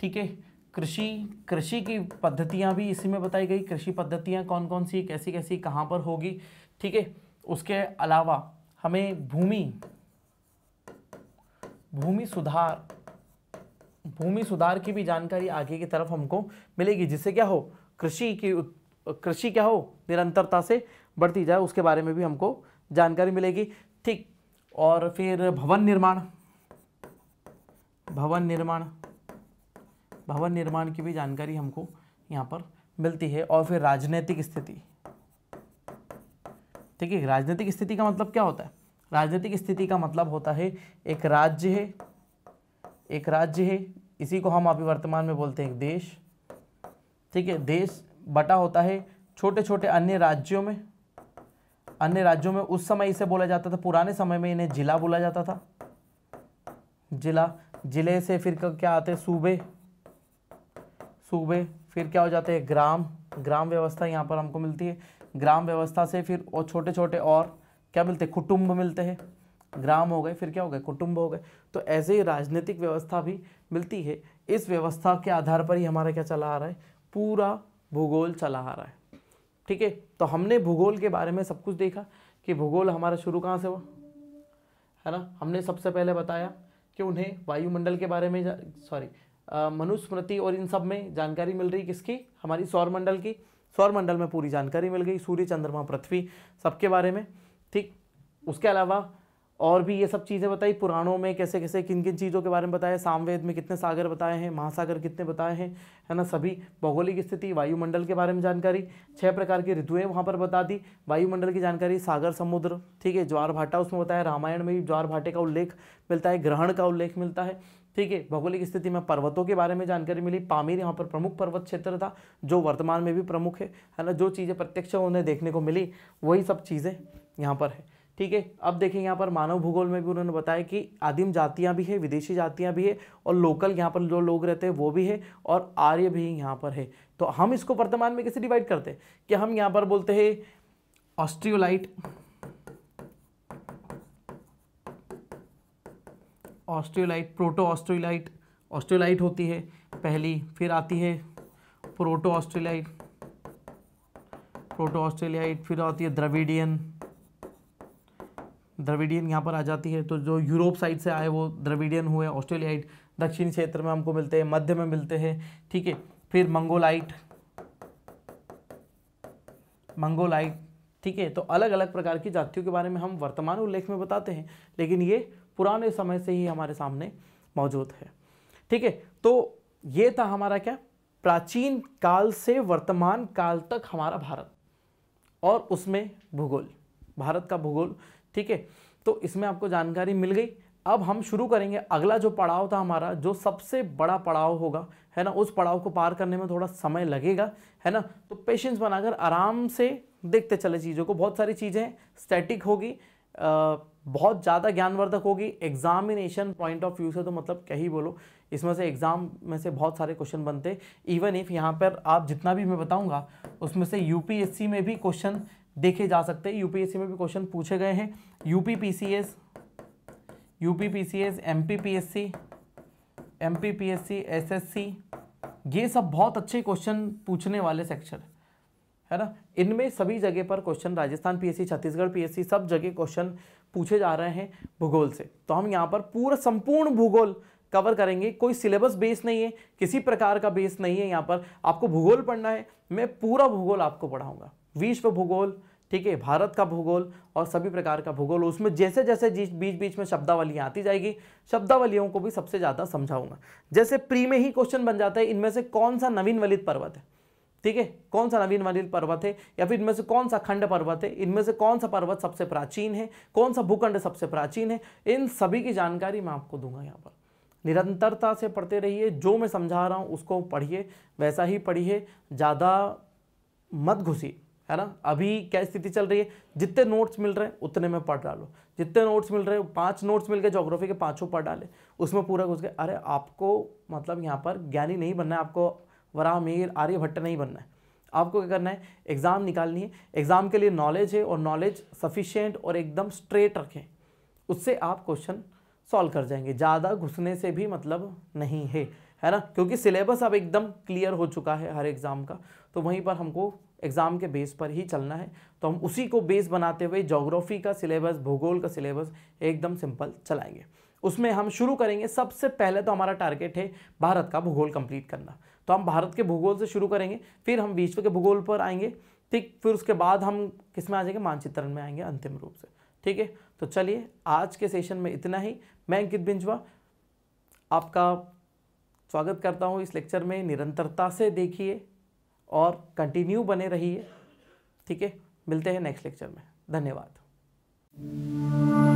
ठीक है कृषि कृषि की पद्धतियाँ भी इसी में बताई गई कृषि पद्धतियाँ कौन कौन सी कैसी कैसी कहाँ पर होगी ठीक है उसके अलावा हमें भूमि भूमि सुधार भूमि सुधार की भी जानकारी आगे की तरफ हमको मिलेगी जिससे क्या हो कृषि की कृषि क्या हो निरंतरता से बढ़ती जाए उसके बारे में भी हमको जानकारी मिलेगी ठीक और फिर भवन निर्माण भवन निर्माण भवन निर्माण की भी जानकारी हमको यहाँ पर मिलती है और फिर राजनीतिक स्थिति ठीक है राजनीतिक स्थिति का मतलब क्या होता है राजनीतिक स्थिति का मतलब होता है एक राज्य है एक राज्य है इसी को हम अभी वर्तमान में बोलते हैं एक देश ठीक है देश बटा होता है छोटे छोटे अन्य राज्यों में अन्य राज्यों में उस समय इसे बोला जाता था पुराने समय में इन्हें जिला बोला जाता था जिला जिले से फिर क्या आते सूबे सूबे फिर क्या हो जाते हैं ग्राम ग्राम व्यवस्था यहाँ पर हमको मिलती है ग्राम व्यवस्था से फिर और छोटे छोटे और क्या मिलते हैं कुटुंब मिलते हैं ग्राम हो गए फिर क्या हो गए कुटुंब हो गए तो ऐसे ही राजनीतिक व्यवस्था भी मिलती है इस व्यवस्था के आधार पर ही हमारा क्या चला आ रहा है पूरा भूगोल चला आ रहा है ठीक है तो हमने भूगोल के बारे में सब कुछ देखा कि भूगोल हमारा शुरू कहाँ से हुआ है ना हमने सबसे पहले बताया कि उन्हें वायुमंडल के बारे में सॉरी मनुस्मृति और इन सब में जानकारी मिल रही किसकी हमारी सौरमंडल की सौरमंडल में पूरी जानकारी मिल गई सूर्य चंद्रमा पृथ्वी सबके बारे में ठीक उसके अलावा और भी ये सब चीज़ें बताई पुराणों में कैसे कैसे किन किन चीज़ों के बारे में बताया सामवेद में कितने सागर बताए हैं महासागर कितने बताए हैं है ना सभी भौगोलिक स्थिति वायुमंडल के बारे में जानकारी छह प्रकार की ऋतुएं वहाँ पर बता दी वायुमंडल की जानकारी सागर समुद्र ठीक है ज्वार भाटा उसमें बताया रामायण में भी ज्वार भाटे का उल्लेख मिलता है ग्रहण का उल्लेख मिलता है ठीक है भौगोलिक स्थिति में पर्वतों के बारे में जानकारी मिली पामीर यहाँ पर प्रमुख पर्वत क्षेत्र था जो वर्तमान में भी प्रमुख है है ना जो चीज़ें प्रत्यक्ष उन्हें देखने को मिली वही सब चीज़ें यहाँ पर है ठीक है अब देखें यहाँ पर मानव भूगोल में भी उन्होंने बताया कि आदिम जातियाँ भी है विदेशी जातियाँ भी है और लोकल यहाँ पर जो लोग रहते हैं वो भी है और आर्य भी यहाँ पर है तो हम इसको वर्तमान में कैसे डिवाइड करते हैं कि हम यहाँ पर बोलते हैं ऑस्ट्रियोलाइट ऑस्ट्रियोलाइट प्रोटो ऑस्ट्रियोलाइट ऑस्ट्रियोलाइट होती है पहली फिर आती है प्रोटो ऑस्ट्रेलाइट प्रोटो ऑस्ट्रेलियाइट फिर आती है द्रविडियन द्रविडियन यहाँ पर आ जाती है तो जो यूरोप साइड से आए वो द्रविडियन हुए ऑस्ट्रेलियाइट दक्षिण क्षेत्र में हमको मिलते हैं मध्य में मिलते हैं ठीक है फिर मंगोलाइट मंगोलाइट ठीक है तो अलग अलग प्रकार की जातियों के बारे में हम वर्तमान उल्लेख में बताते हैं लेकिन ये पुराने समय से ही हमारे सामने मौजूद है ठीक है तो ये था हमारा क्या प्राचीन काल से वर्तमान काल तक हमारा भारत और उसमें भूगोल भारत का भूगोल ठीक है तो इसमें आपको जानकारी मिल गई अब हम शुरू करेंगे अगला जो पड़ाव था हमारा जो सबसे बड़ा पड़ाव होगा है ना उस पड़ाव को पार करने में थोड़ा समय लगेगा है ना तो पेशेंस बनाकर आराम से देखते चले चीज़ों को बहुत सारी चीज़ें स्टैटिक होगी बहुत ज़्यादा ज्ञानवर्धक होगी एग्जामिनेशन पॉइंट ऑफ व्यू से तो मतलब कही बोलो इसमें से एग्ज़ाम में से बहुत सारे क्वेश्चन बनते इवन इफ़ यहाँ पर आप जितना भी मैं बताऊँगा उसमें से यू में भी क्वेश्चन देखे जा सकते हैं यू में भी क्वेश्चन पूछे गए हैं U P C S U P C S M P P S C M P P S C S S C ये सब बहुत अच्छे क्वेश्चन पूछने वाले सेक्शन है ना इनमें सभी जगह पर question Rajasthan PSC Chhattisgarh PSC सब जगह क्वेश्चन पूछे जा रहे हैं भूगोल से तो हम यहाँ पर पूरा संपूर्ण भूगोल कवर करेंगे कोई सिलेबस बेस नहीं है किसी प्रकार का बेस नहीं है यहाँ पर आपको भूगोल पढ़ना है मैं पूरा भूगोल आपको पढ़ाऊँगा विश्व भूगोल ठीक है भारत का भूगोल और सभी प्रकार का भूगोल उसमें जैसे जैसे बीच बीच में शब्दावली आती जाएगी शब्दावलियों को भी सबसे ज़्यादा समझाऊंगा जैसे प्री में ही क्वेश्चन बन जाता है इनमें से कौन सा नवीन वलित पर्वत है ठीक है कौन सा नवीन वाली पर्वत है या फिर इनमें से कौन सा खंड पर्वत है इनमें से कौन सा पर्वत सबसे प्राचीन है कौन सा भूखंड सबसे प्राचीन है इन सभी की जानकारी मैं आपको दूंगा यहाँ पर निरंतरता से पढ़ते रहिए जो मैं समझा रहा हूँ उसको पढ़िए वैसा ही पढ़िए ज़्यादा मत घुसी है ना अभी क्या स्थिति चल रही है जितने नोट्स मिल रहे हैं उतने में पढ़ डालो जितने नोट्स मिल रहे हैं पाँच नोट्स मिल गए जोग्राफी के पाँचों पढ़ डाले उसमें पूरा घुस गए अरे आपको मतलब यहाँ पर ज्ञानी नहीं बनना है आपको वरामेर आर्यभट्ट नहीं बनना है आपको क्या करना है एग्ज़ाम निकालनी है एग्ज़ाम के लिए नॉलेज है और नॉलेज सफिशेंट और एकदम स्ट्रेट रखें उससे आप क्वेश्चन सॉल्व कर जाएंगे ज़्यादा घुसने से भी मतलब नहीं है है ना क्योंकि सिलेबस अब एकदम क्लियर हो चुका है हर एग्ज़ाम का तो वहीं पर हमको एग्ज़ाम के बेस पर ही चलना है तो हम उसी को बेस बनाते हुए जोग्राफ़ी का सिलेबस भूगोल का सिलेबस एकदम सिंपल चलाएंगे उसमें हम शुरू करेंगे सबसे पहले तो हमारा टारगेट है भारत का भूगोल कंप्लीट करना तो हम भारत के भूगोल से शुरू करेंगे फिर हम विश्व के भूगोल पर आएंगे ठीक फिर उसके बाद हम किस में आ जाएंगे मानचित्रण में आएंगे अंतिम रूप से ठीक है तो चलिए आज के सेशन में इतना ही मैं अंकित बिंजवा आपका स्वागत करता हूँ इस लेक्चर में निरंतरता से देखिए और कंटिन्यू बने रहिए ठीक है मिलते हैं नेक्स्ट लेक्चर में धन्यवाद